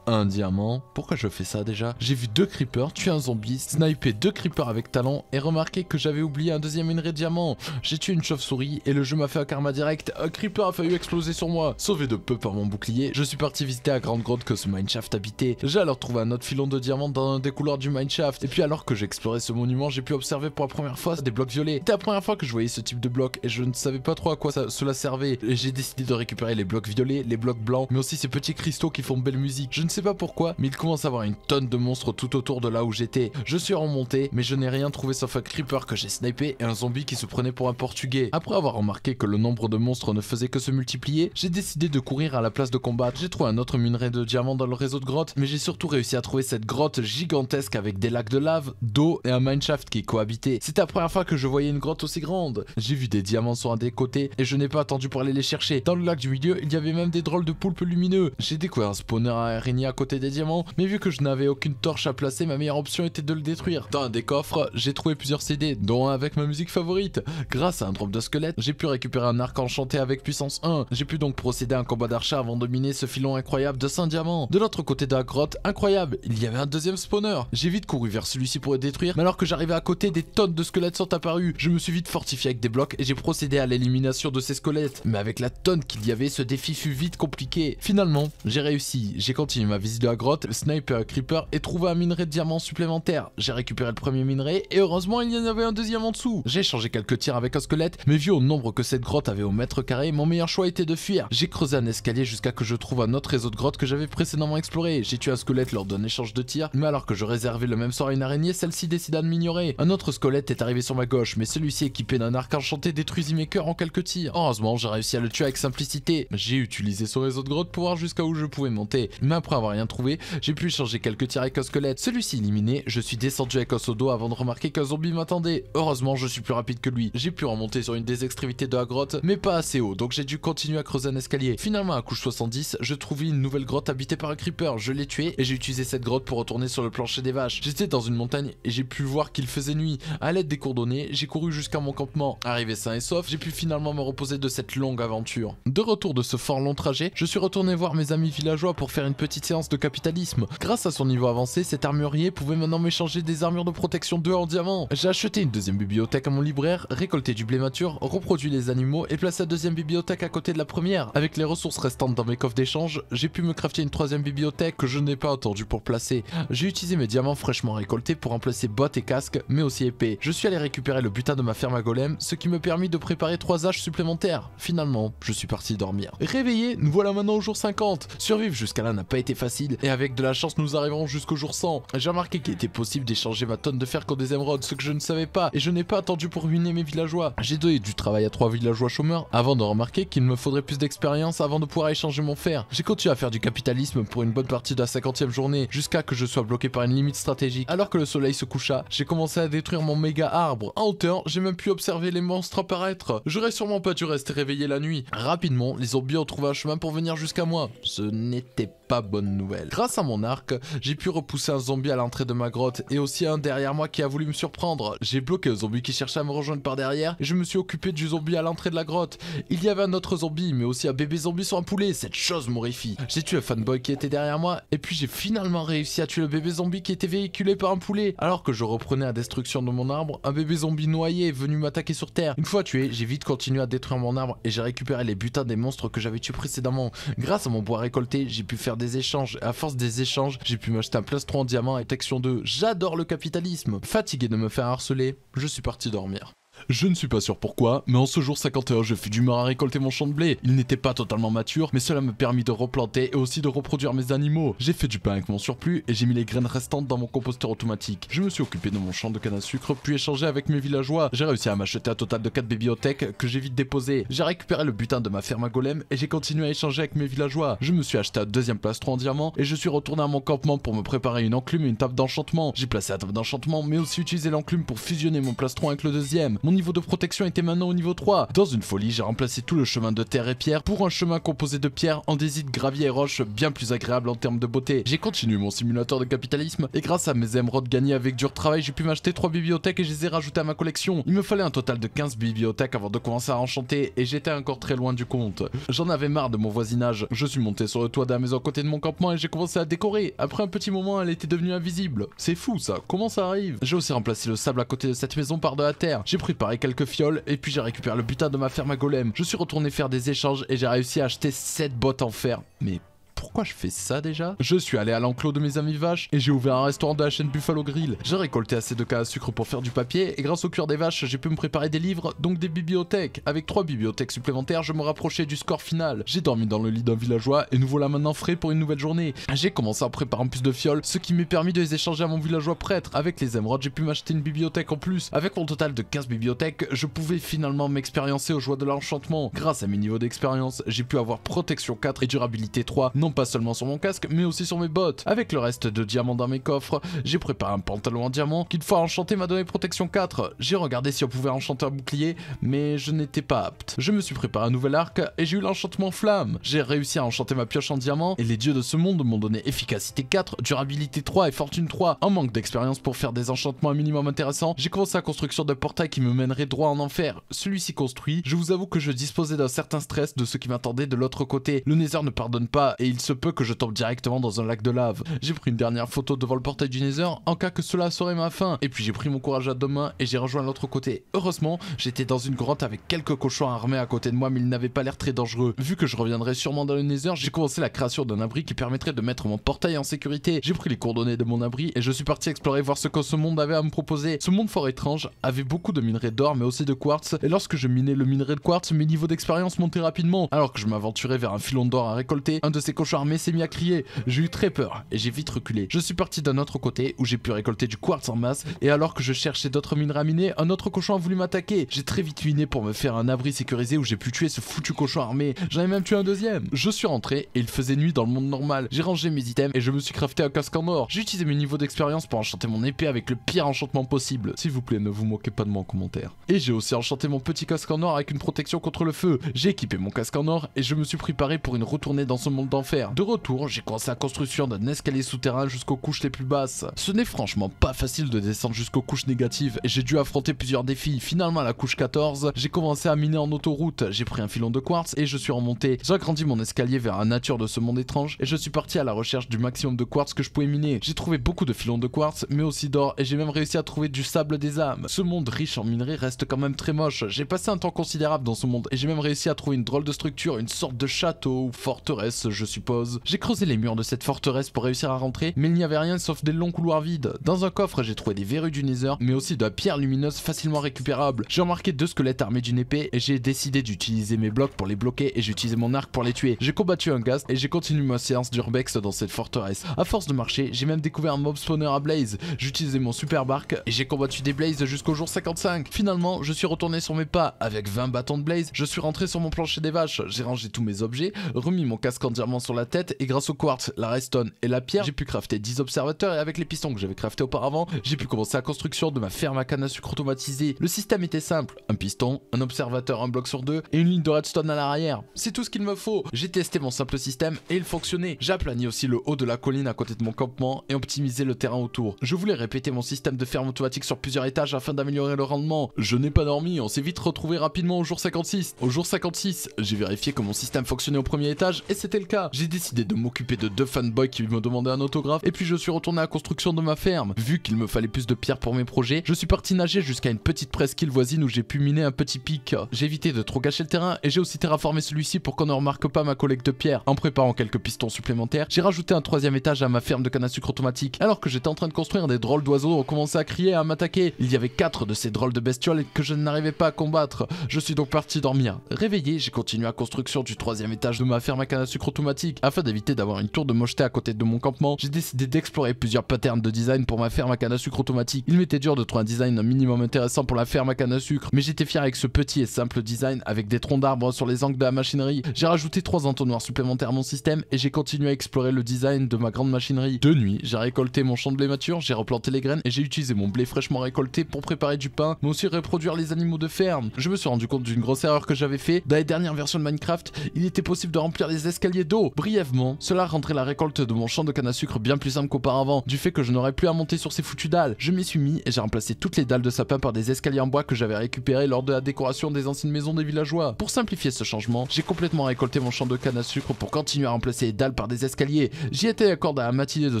un diamant. Pourquoi je fais ça déjà J'ai vu deux creepers, tuer un zombie, sniper deux creepers avec talent et remarqué que j'avais oublié un deuxième minerai de diamant. J'ai tué une chauve-souris et le jeu m'a fait un karma direct. Un creeper a failli exploser sur moi. Sauvé de peu par mon bouclier, je suis parti visiter la grande grotte que ce mineshaft habitait. J'ai alors trouvé un autre filon de diamant dans un des couloirs du mineshaft. Et puis alors que j'explorais ce monument, j'ai pu observer pour la première fois des blocs violets. C'était la première fois que je voyais ce type de bloc et je ne savais pas trop à quoi cela servait. J'ai décidé de récupérer les blocs violets, les blocs blancs, mais aussi ces petits cristaux qui font belle musique sais pas pourquoi, mais il commence à avoir une tonne de monstres tout autour de là où j'étais. Je suis remonté, mais je n'ai rien trouvé sauf un creeper que j'ai snipé et un zombie qui se prenait pour un portugais. Après avoir remarqué que le nombre de monstres ne faisait que se multiplier, j'ai décidé de courir à la place de combat. J'ai trouvé un autre minerai de diamants dans le réseau de grottes, mais j'ai surtout réussi à trouver cette grotte gigantesque avec des lacs de lave, d'eau et un mineshaft qui cohabitait. C'était la première fois que je voyais une grotte aussi grande. J'ai vu des diamants sur un des côtés et je n'ai pas attendu pour aller les chercher. Dans le lac du milieu, il y avait même des drôles de poulpes lumineux. J'ai découvert un spawner à à côté des diamants, mais vu que je n'avais aucune torche à placer, ma meilleure option était de le détruire. Dans un des coffres, j'ai trouvé plusieurs CD, dont un avec ma musique favorite. Grâce à un drop de squelette, j'ai pu récupérer un arc enchanté avec puissance 1. J'ai pu donc procéder à un combat d'archer avant de miner ce filon incroyable de saint diamants. De l'autre côté de la grotte, incroyable, il y avait un deuxième spawner. J'ai vite couru vers celui-ci pour le détruire, mais alors que j'arrivais à côté, des tonnes de squelettes sont apparues. Je me suis vite fortifié avec des blocs et j'ai procédé à l'élimination de ces squelettes. Mais avec la tonne qu'il y avait, ce défi fut vite compliqué. Finalement, j'ai réussi. J'ai continué ma visite de la grotte, sniper un creeper et trouver un minerai de diamant supplémentaire. J'ai récupéré le premier minerai et heureusement il y en avait un deuxième en dessous. J'ai changé quelques tirs avec un squelette, mais vu au nombre que cette grotte avait au mètre carré, mon meilleur choix était de fuir. J'ai creusé un escalier jusqu'à que je trouve un autre réseau de grottes que j'avais précédemment exploré. J'ai tué un squelette lors d'un échange de tirs, mais alors que je réservais le même soir à une araignée, celle-ci décida de m'ignorer. Un autre squelette est arrivé sur ma gauche, mais celui-ci équipé d'un arc enchanté détruisit mes cœurs en quelques tirs. Heureusement, j'ai réussi à le tuer avec simplicité. J'ai utilisé son réseau de grotte pour voir jusqu'à où je pouvais monter. Mais après rien trouvé. J'ai pu changer quelques tirs avec un squelette, celui-ci éliminé. Je suis descendu avec os avant de remarquer qu'un zombie m'attendait. Heureusement, je suis plus rapide que lui. J'ai pu remonter sur une des extrémités de la grotte, mais pas assez haut, donc j'ai dû continuer à creuser un escalier. Finalement, à couche 70, je trouvais une nouvelle grotte habitée par un creeper. Je l'ai tué et j'ai utilisé cette grotte pour retourner sur le plancher des vaches. J'étais dans une montagne et j'ai pu voir qu'il faisait nuit. À l'aide des coordonnées, j'ai couru jusqu'à mon campement. Arrivé sain et sauf, j'ai pu finalement me reposer de cette longue aventure. De retour de ce fort long trajet, je suis retourné voir mes amis villageois pour faire une petite de capitalisme. Grâce à son niveau avancé, cet armurier pouvait maintenant m'échanger des armures de protection 2 en diamant. J'ai acheté une deuxième bibliothèque à mon libraire, récolté du blé mature, reproduit les animaux et placé la deuxième bibliothèque à côté de la première. Avec les ressources restantes dans mes coffres d'échange, j'ai pu me crafter une troisième bibliothèque que je n'ai pas attendu pour placer. J'ai utilisé mes diamants fraîchement récoltés pour remplacer bottes et casques, mais aussi épais. Je suis allé récupérer le butin de ma ferme à golem, ce qui me permit de préparer trois âges supplémentaires. Finalement, je suis parti dormir. Réveillé, nous voilà maintenant au jour 50. Survivre jusqu'à là n'a pas été facile et avec de la chance nous arriverons jusqu'au jour 100. J'ai remarqué qu'il était possible d'échanger ma tonne de fer contre des émeraudes, ce que je ne savais pas et je n'ai pas attendu pour ruiner mes villageois. J'ai donné du travail à trois villageois chômeurs avant de remarquer qu'il me faudrait plus d'expérience avant de pouvoir échanger mon fer. J'ai continué à faire du capitalisme pour une bonne partie de la 50e journée jusqu'à que je sois bloqué par une limite stratégique. Alors que le soleil se coucha, j'ai commencé à détruire mon méga arbre. En hauteur, j'ai même pu observer les monstres apparaître. J'aurais sûrement pas dû rester réveillé la nuit. Rapidement, les zombies ont trouvé un chemin pour venir jusqu'à moi. Ce n'était pas pas bonne nouvelle. Grâce à mon arc, j'ai pu repousser un zombie à l'entrée de ma grotte et aussi un derrière moi qui a voulu me surprendre. J'ai bloqué un zombie qui cherchait à me rejoindre par derrière et je me suis occupé du zombie à l'entrée de la grotte. Il y avait un autre zombie mais aussi un bébé zombie sur un poulet, cette chose m'horrifie. J'ai tué un fanboy qui était derrière moi et puis j'ai finalement réussi à tuer le bébé zombie qui était véhiculé par un poulet. Alors que je reprenais la destruction de mon arbre, un bébé zombie noyé est venu m'attaquer sur terre. Une fois tué, j'ai vite continué à détruire mon arbre et j'ai récupéré les butins des monstres que j'avais tués précédemment. Grâce à mon bois récolté, j'ai pu faire des échanges. À force des échanges, j'ai pu m'acheter un plastron en diamant et action 2. J'adore le capitalisme. Fatigué de me faire harceler, je suis parti dormir. Je ne suis pas sûr pourquoi, mais en ce jour 51, je fus d'humeur à récolter mon champ de blé. Il n'était pas totalement mature, mais cela me permit de replanter et aussi de reproduire mes animaux. J'ai fait du pain avec mon surplus et j'ai mis les graines restantes dans mon composteur automatique. Je me suis occupé de mon champ de canne à sucre, puis échangé avec mes villageois. J'ai réussi à m'acheter un total de 4 bibliothèques que j'ai vite déposées. J'ai récupéré le butin de ma ferme à golem et j'ai continué à échanger avec mes villageois. Je me suis acheté un deuxième plastron en diamant et je suis retourné à mon campement pour me préparer une enclume et une table d'enchantement. J'ai placé la table d'enchantement, mais aussi utilisé l'enclume pour fusionner mon plastron avec le deuxième niveau de protection était maintenant au niveau 3. Dans une folie, j'ai remplacé tout le chemin de terre et pierre pour un chemin composé de pierres, andésite, gravier et roche bien plus agréable en termes de beauté. J'ai continué mon simulateur de capitalisme et grâce à mes émeraudes gagnées avec dur travail, j'ai pu m'acheter 3 bibliothèques et je les ai rajoutées à ma collection. Il me fallait un total de 15 bibliothèques avant de commencer à enchanter et j'étais encore très loin du compte. J'en avais marre de mon voisinage. Je suis monté sur le toit de maison à côté de mon campement et j'ai commencé à décorer. Après un petit moment, elle était devenue invisible. C'est fou ça, comment ça arrive J'ai aussi remplacé le sable à côté de cette maison par de la terre. J'ai pris quelques fioles et puis j'ai récupéré le butin de ma ferme à golem. Je suis retourné faire des échanges et j'ai réussi à acheter 7 bottes en fer. Mais pourquoi je fais ça déjà Je suis allé à l'enclos de mes amis vaches et j'ai ouvert un restaurant de la chaîne Buffalo Grill. J'ai récolté assez de cas à sucre pour faire du papier et grâce au cuir des vaches, j'ai pu me préparer des livres, donc des bibliothèques. Avec trois bibliothèques supplémentaires, je me rapprochais du score final. J'ai dormi dans le lit d'un villageois et nous voilà maintenant frais pour une nouvelle journée. J'ai commencé à préparer un plus de fioles, ce qui m'est permis de les échanger à mon villageois prêtre. Avec les émeraudes, j'ai pu m'acheter une bibliothèque en plus. Avec mon total de 15 bibliothèques, je pouvais finalement m'expériencer aux joies de l'enchantement. Grâce à mes niveaux d'expérience, j'ai pu avoir protection 4 et durabilité 3, pas seulement sur mon casque, mais aussi sur mes bottes. Avec le reste de diamants dans mes coffres, j'ai préparé un pantalon en diamant qui une fois enchanté m'a donné protection 4. J'ai regardé si on pouvait enchanter un bouclier, mais je n'étais pas apte. Je me suis préparé un nouvel arc et j'ai eu l'enchantement flamme. J'ai réussi à enchanter ma pioche en diamant et les dieux de ce monde m'ont donné efficacité 4, durabilité 3 et fortune 3. En manque d'expérience pour faire des enchantements un minimum intéressant, j'ai commencé la construction de portail qui me mènerait droit en enfer. Celui-ci construit, je vous avoue que je disposais d'un certain stress de ce qui m'attendait de l'autre côté. Le Nether ne pardonne pas et il se peut que je tombe directement dans un lac de lave. J'ai pris une dernière photo devant le portail du Nether en cas que cela serait ma fin. Et puis j'ai pris mon courage à deux mains et j'ai rejoint l'autre côté. Heureusement, j'étais dans une grotte avec quelques cochons armés à côté de moi, mais ils n'avaient pas l'air très dangereux. Vu que je reviendrais sûrement dans le Nether, j'ai commencé la création d'un abri qui permettrait de mettre mon portail en sécurité. J'ai pris les coordonnées de mon abri et je suis parti explorer voir ce que ce monde avait à me proposer. Ce monde fort étrange avait beaucoup de minerais d'or mais aussi de quartz et lorsque je minais le minerai de quartz, mes niveaux d'expérience montaient rapidement. Alors que je m'aventurais vers un filon d'or à récolter, un de ces cochon armé s'est mis à crier. J'ai eu très peur et j'ai vite reculé. Je suis parti d'un autre côté où j'ai pu récolter du quartz en masse et alors que je cherchais d'autres mines raminées, un autre cochon a voulu m'attaquer. J'ai très vite miné pour me faire un abri sécurisé où j'ai pu tuer ce foutu cochon armé. J'en ai même tué un deuxième. Je suis rentré et il faisait nuit dans le monde normal. J'ai rangé mes items et je me suis crafté un casque en or. J'ai utilisé mes niveaux d'expérience pour enchanter mon épée avec le pire enchantement possible. S'il vous plaît, ne vous moquez pas de moi en commentaire. Et j'ai aussi enchanté mon petit casque en or avec une protection contre le feu. J'ai équipé mon casque en or et je me suis préparé pour une retournée dans ce monde d'enfer de retour, j'ai commencé la construction d'un escalier souterrain jusqu'aux couches les plus basses. Ce n'est franchement pas facile de descendre jusqu'aux couches négatives et j'ai dû affronter plusieurs défis. Finalement, à la couche 14, j'ai commencé à miner en autoroute. J'ai pris un filon de quartz et je suis remonté. J'ai agrandi mon escalier vers la nature de ce monde étrange et je suis parti à la recherche du maximum de quartz que je pouvais miner. J'ai trouvé beaucoup de filons de quartz, mais aussi d'or et j'ai même réussi à trouver du sable des âmes. Ce monde riche en minerais reste quand même très moche. J'ai passé un temps considérable dans ce monde et j'ai même réussi à trouver une drôle de structure, une sorte de château ou forteresse, je suis j'ai creusé les murs de cette forteresse pour réussir à rentrer, mais il n'y avait rien sauf des longs couloirs vides. Dans un coffre, j'ai trouvé des verrues du Nether, mais aussi de la pierre lumineuse facilement récupérable. J'ai remarqué deux squelettes armés d'une épée et j'ai décidé d'utiliser mes blocs pour les bloquer et j'ai utilisé mon arc pour les tuer. J'ai combattu un gaz et j'ai continué ma séance d'urbex dans cette forteresse. À force de marcher, j'ai même découvert un mob spawner à Blaze. J'utilisais mon super barque et j'ai combattu des Blaze jusqu'au jour 55. Finalement, je suis retourné sur mes pas avec 20 bâtons de Blaze. Je suis rentré sur mon plancher des vaches. J'ai rangé tous mes objets, remis mon casque en sur la tête et grâce au quartz, la redstone et la pierre, j'ai pu crafter 10 observateurs et avec les pistons que j'avais craftés auparavant, j'ai pu commencer la construction de ma ferme à canne à sucre automatisée. Le système était simple, un piston, un observateur, un bloc sur deux et une ligne de redstone à l'arrière. C'est tout ce qu'il me faut. J'ai testé mon simple système et il fonctionnait. J'ai J'aplanis aussi le haut de la colline à côté de mon campement et optimisé le terrain autour. Je voulais répéter mon système de ferme automatique sur plusieurs étages afin d'améliorer le rendement. Je n'ai pas dormi, on s'est vite retrouvé rapidement au jour 56. Au jour 56, j'ai vérifié que mon système fonctionnait au premier étage et c'était le cas j'ai décidé de m'occuper de deux fanboys qui me demandaient un autographe et puis je suis retourné à la construction de ma ferme. Vu qu'il me fallait plus de pierres pour mes projets, je suis parti nager jusqu'à une petite presqu'île voisine où j'ai pu miner un petit pic. J'ai évité de trop gâcher le terrain et j'ai aussi terraformé celui-ci pour qu'on ne remarque pas ma collecte de pierres. En préparant quelques pistons supplémentaires, j'ai rajouté un troisième étage à ma ferme de canne à sucre automatique. Alors que j'étais en train de construire, des drôles d'oiseaux ont commencé à crier et à m'attaquer. Il y avait quatre de ces drôles de bestioles que je n'arrivais pas à combattre. Je suis donc parti dormir. Réveillé, j'ai continué la construction du troisième étage de ma ferme à canne à sucre automatique afin d'éviter d'avoir une tour de mocheté à côté de mon campement. J'ai décidé d'explorer plusieurs patterns de design pour ma ferme à canne à sucre automatique. Il m'était dur de trouver un design un minimum intéressant pour la ferme à canne à sucre, mais j'étais fier avec ce petit et simple design avec des troncs d'arbres sur les angles de la machinerie. J'ai rajouté trois entonnoirs supplémentaires à mon système et j'ai continué à explorer le design de ma grande machinerie. De nuit, j'ai récolté mon champ de blé mature, j'ai replanté les graines et j'ai utilisé mon blé fraîchement récolté pour préparer du pain, mais aussi reproduire les animaux de ferme. Je me suis rendu compte d'une grosse erreur que j'avais fait. Dans les dernières versions de Minecraft, il était possible de remplir les escaliers d'eau brièvement, cela rendrait la récolte de mon champ de canne à sucre bien plus simple qu'auparavant, du fait que je n'aurais plus à monter sur ces foutues dalles. Je m'y suis mis et j'ai remplacé toutes les dalles de sapin par des escaliers en bois que j'avais récupérés lors de la décoration des anciennes maisons des villageois. Pour simplifier ce changement, j'ai complètement récolté mon champ de canne à sucre pour continuer à remplacer les dalles par des escaliers. J'y étais accordé à la matinée de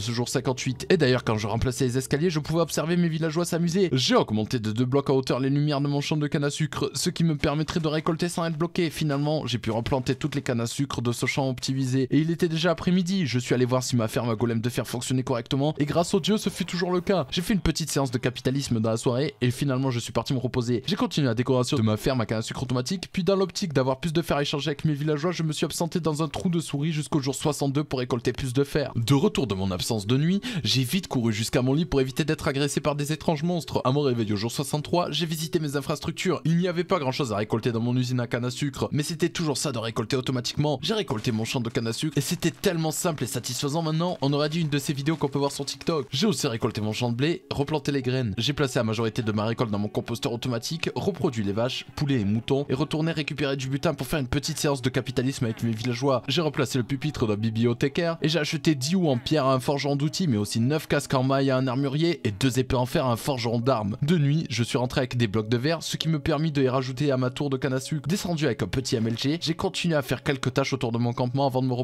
ce jour 58, et d'ailleurs quand je remplaçais les escaliers, je pouvais observer mes villageois s'amuser. J'ai augmenté de deux blocs à hauteur les lumières de mon champ de canne à sucre, ce qui me permettrait de récolter sans être bloqué. Finalement, j'ai pu replanter toutes les cannes à sucre de ce champ optimisé et il était déjà après-midi, je suis allé voir si ma ferme à golem de fer fonctionnait correctement, et grâce au dieu, ce fut toujours le cas. J'ai fait une petite séance de capitalisme dans la soirée, et finalement, je suis parti me reposer. J'ai continué la décoration de ma ferme à canne à sucre automatique, puis dans l'optique d'avoir plus de fer à échanger avec mes villageois, je me suis absenté dans un trou de souris jusqu'au jour 62 pour récolter plus de fer. De retour de mon absence de nuit, j'ai vite couru jusqu'à mon lit pour éviter d'être agressé par des étranges monstres. À mon réveil au jour 63, j'ai visité mes infrastructures. Il n'y avait pas grand chose à récolter dans mon usine à canne à sucre, mais c'était toujours ça de récolter automatiquement. J'ai récolté mon champ de canne à et c'était tellement simple et satisfaisant maintenant, on aurait dit une de ces vidéos qu'on peut voir sur TikTok. J'ai aussi récolté mon champ de blé, replanté les graines. J'ai placé la majorité de ma récolte dans mon composteur automatique, reproduit les vaches, poulets et moutons, et retourné récupérer du butin pour faire une petite séance de capitalisme avec mes villageois. J'ai remplacé le pupitre d'un bibliothécaire, et j'ai acheté 10 ou en pierre à un forgeron d'outils, mais aussi 9 casques en maille à un armurier, et 2 épées en fer à un forgeron d'armes. De nuit, je suis rentré avec des blocs de verre, ce qui me permit de y rajouter à ma tour de canne à sucre. Descendu avec un petit MLG, j'ai continué à faire quelques tâches autour de mon campement avant de me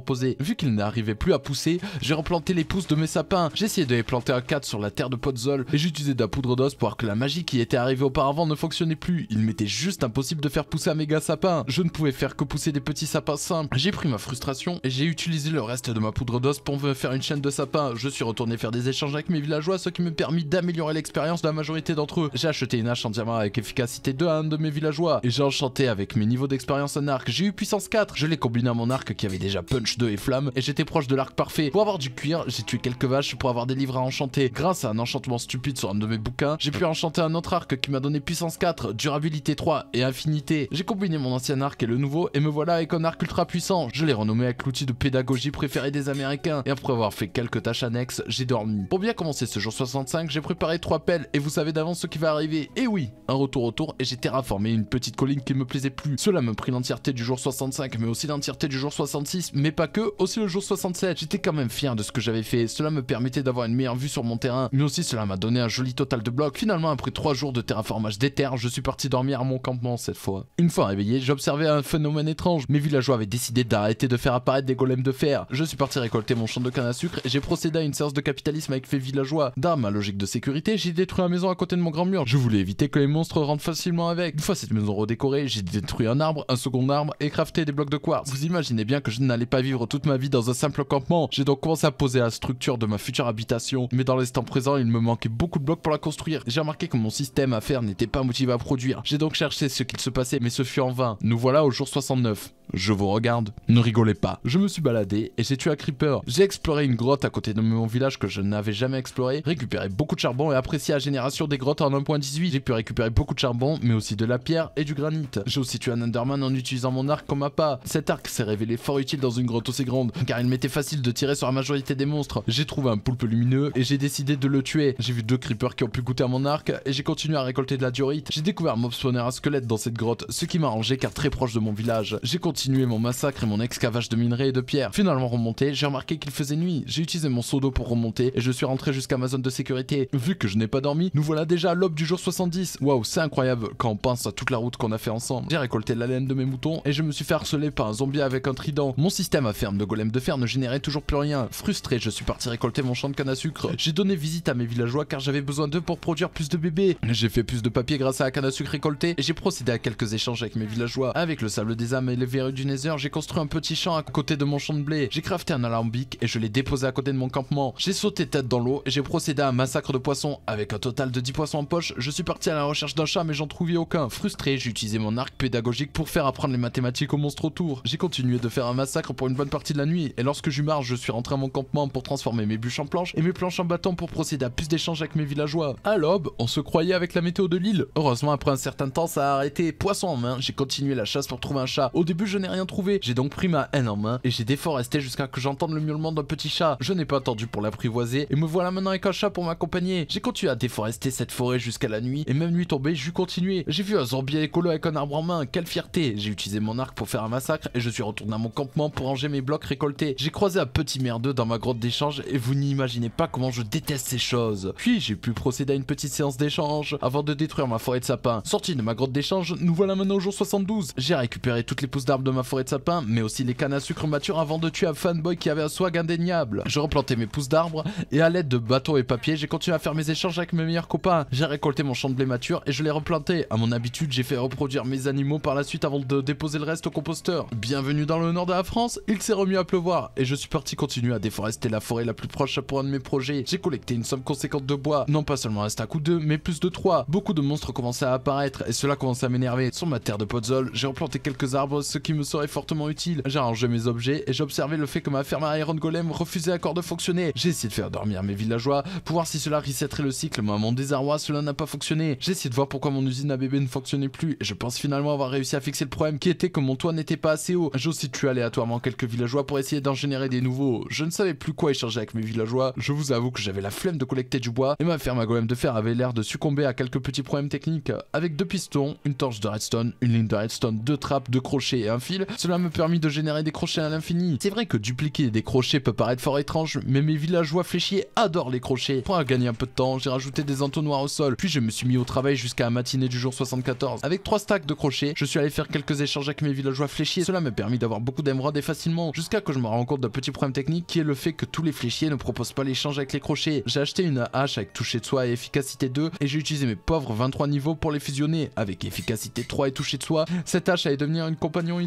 Vu qu'il n'arrivait plus à pousser, j'ai replanté les pousses de mes sapins. j'ai essayé de les planter à 4 sur la terre de Potzol et j'utilisais de la poudre d'os pour que la magie qui était arrivée auparavant ne fonctionnait plus. Il m'était juste impossible de faire pousser un méga sapin. Je ne pouvais faire que pousser des petits sapins simples. J'ai pris ma frustration et j'ai utilisé le reste de ma poudre d'os pour me faire une chaîne de sapins. Je suis retourné faire des échanges avec mes villageois, ce qui me permit d'améliorer l'expérience de la majorité d'entre eux. J'ai acheté une hache diamant avec efficacité 2 à un de mes villageois et j'ai enchanté avec mes niveaux d'expérience en arc. J'ai eu puissance 4. Je l'ai combiné à mon arc qui avait déjà punch deux et Flamme, et j'étais proche de l'arc parfait. Pour avoir du cuir, j'ai tué quelques vaches pour avoir des livres à enchanter. Grâce à un enchantement stupide sur un de mes bouquins, j'ai pu enchanter un autre arc qui m'a donné puissance 4, durabilité 3 et infinité. J'ai combiné mon ancien arc et le nouveau, et me voilà avec un arc ultra puissant. Je l'ai renommé avec l'outil de pédagogie préféré des Américains, et après avoir fait quelques tâches annexes, j'ai dormi. Pour bien commencer ce jour 65, j'ai préparé trois pelles, et vous savez d'avance ce qui va arriver. Et oui, un retour au tour, et j'ai terraformé une petite colline qui me plaisait plus. Cela me prit l'entièreté du jour 65, mais aussi l'entièreté du jour 66, mais que. Aussi le jour 67, j'étais quand même fier de ce que j'avais fait. Cela me permettait d'avoir une meilleure vue sur mon terrain, mais aussi cela m'a donné un joli total de blocs. Finalement, après trois jours de terraformage des terres, je suis parti dormir à mon campement cette fois. Une fois réveillé, j'observais un phénomène étrange. Mes villageois avaient décidé d'arrêter de faire apparaître des golems de fer. Je suis parti récolter mon champ de canne à sucre et j'ai procédé à une séance de capitalisme avec les villageois. Dans ma logique de sécurité, j'ai détruit la maison à côté de mon grand mur. Je voulais éviter que les monstres rentrent facilement avec. Une fois cette maison redécorée, j'ai détruit un arbre, un second arbre et crafté des blocs de quartz. Vous imaginez bien que je n'allais pas toute ma vie dans un simple campement. J'ai donc commencé à poser la structure de ma future habitation, mais dans l'instant présent, il me manquait beaucoup de blocs pour la construire. J'ai remarqué que mon système à faire n'était pas motivé à produire. J'ai donc cherché ce qu'il se passait, mais ce fut en vain. Nous voilà au jour 69. Je vous regarde. Ne rigolez pas. Je me suis baladé et j'ai tué un creeper. J'ai exploré une grotte à côté de mon village que je n'avais jamais exploré, récupéré beaucoup de charbon et apprécié la génération des grottes en 1.18. J'ai pu récupérer beaucoup de charbon, mais aussi de la pierre et du granit. J'ai aussi tué un Enderman en utilisant mon arc comme appât. Cet arc s'est révélé fort utile dans une grotte aussi grande, car il m'était facile de tirer sur la majorité des monstres. J'ai trouvé un poulpe lumineux et j'ai décidé de le tuer. J'ai vu deux creepers qui ont pu goûter à mon arc et j'ai continué à récolter de la diorite. J'ai découvert un mob spawner à squelette dans cette grotte, ce qui m'a arrangé car très proche de mon village. J'ai continué mon massacre et mon excavage de minerais et de pierres. Finalement remonté, j'ai remarqué qu'il faisait nuit. J'ai utilisé mon seau d'eau pour remonter et je suis rentré jusqu'à ma zone de sécurité. Vu que je n'ai pas dormi, nous voilà déjà l'aube du jour 70. Waouh, c'est incroyable quand on pense à toute la route qu'on a fait ensemble. J'ai récolté la laine de mes moutons et je me suis fait harceler par un zombie avec un trident. Mon système à ferme de golems de fer ne générait toujours plus rien. Frustré, je suis parti récolter mon champ de canne à sucre. J'ai donné visite à mes villageois car j'avais besoin d'eux pour produire plus de bébés. J'ai fait plus de papier grâce à la canne à sucre récoltée et j'ai procédé à quelques échanges avec mes villageois. Avec le sable des âmes et les verrues euh, du Nether, j'ai construit un petit champ à côté de mon champ de blé. J'ai crafté un alambic et je l'ai déposé à côté de mon campement. J'ai sauté tête dans l'eau et j'ai procédé à un massacre de poissons. Avec un total de 10 poissons en poche, je suis parti à la recherche d'un chat mais j'en trouvais aucun. Frustré, j'ai utilisé mon arc pédagogique pour faire apprendre les mathématiques aux monstres autour. J'ai continué de faire un massacre pour une bonne partie de la nuit et lorsque j'eus marre, je suis rentré à mon campement pour transformer mes bûches en planches et mes planches en bâtons pour procéder à plus d'échanges avec mes villageois. À l'aube, on se croyait avec la météo de l'île. Heureusement, après un certain temps, ça a arrêté. Poisson en main, j'ai continué la chasse pour trouver un chat. Au début, je n'ai rien trouvé. J'ai donc pris ma haine en main et j'ai déforesté jusqu'à que j'entende le miaulement d'un petit chat. Je n'ai pas attendu pour l'apprivoiser et me voilà maintenant avec un chat pour m'accompagner. J'ai continué à déforester cette forêt jusqu'à la nuit et même nuit tombée, j'ai continué. J'ai vu un zombie écolo avec un arbre en main, quelle fierté J'ai utilisé mon arc pour faire un massacre et je suis retourné à mon campement pour ranger mes blocs récoltés. J'ai croisé un petit merdeux dans ma grotte d'échange et vous n'imaginez pas comment je déteste ces choses. Puis j'ai pu procéder à une petite séance d'échange avant de détruire ma forêt de sapin. Sorti de ma grotte d'échange, nous voilà maintenant au jour 72. J'ai récupéré toutes les pousses d'arbre de ma forêt de sapin, mais aussi les cannes à sucre matures avant de tuer un fanboy qui avait un swag indéniable. Je replantais mes pousses d'arbres et à l'aide de bâtons et papier, j'ai continué à faire mes échanges avec mes meilleurs copains. J'ai récolté mon champ de blé mature et je l'ai replanté. À mon habitude, j'ai fait reproduire mes animaux par la suite avant de déposer le reste au composteur. Bienvenue dans le nord de la France, il s'est remis à pleuvoir et je suis parti continuer à déforester la forêt la plus proche pour un de mes projets. J'ai collecté une somme conséquente de bois, non pas seulement un stack ou deux, mais plus de trois. Beaucoup de monstres commençaient à apparaître et cela commençait à m'énerver. Sur ma terre de potzol, j'ai replanté quelques arbres, ce me serait fortement utile. J'ai mes objets et j'observais le fait que ma ferme à Iron Golem refusait encore de fonctionner. J'ai essayé de faire dormir mes villageois pour voir si cela resetterait le cycle, mais à mon désarroi, cela n'a pas fonctionné. J'ai essayé de voir pourquoi mon usine à bébé ne fonctionnait plus et je pense finalement avoir réussi à fixer le problème qui était que mon toit n'était pas assez haut. J'ai aussi tué aléatoirement quelques villageois pour essayer d'en générer des nouveaux. Je ne savais plus quoi échanger avec mes villageois. Je vous avoue que j'avais la flemme de collecter du bois et ma ferme à golem de fer avait l'air de succomber à quelques petits problèmes techniques. Avec deux pistons, une torche de redstone, une ligne de redstone, deux trappes, deux crochets et un fil. Cela me permis de générer des crochets à l'infini. C'est vrai que dupliquer des crochets peut paraître fort étrange, mais mes villageois fléchiers adorent les crochets. Pour gagner un peu de temps, j'ai rajouté des entonnoirs au sol, puis je me suis mis au travail jusqu'à la matinée du jour 74. Avec trois stacks de crochets, je suis allé faire quelques échanges avec mes villageois fléchiers. Cela m'a permis d'avoir beaucoup d'émeraudes facilement, jusqu'à que je me rends compte d'un petit problème technique qui est le fait que tous les fléchiers ne proposent pas l'échange avec les crochets. J'ai acheté une hache avec toucher de soi et efficacité 2 et j'ai utilisé mes pauvres 23 niveaux pour les fusionner avec efficacité 3 et toucher de soi. Cette hache allait devenir une compagnon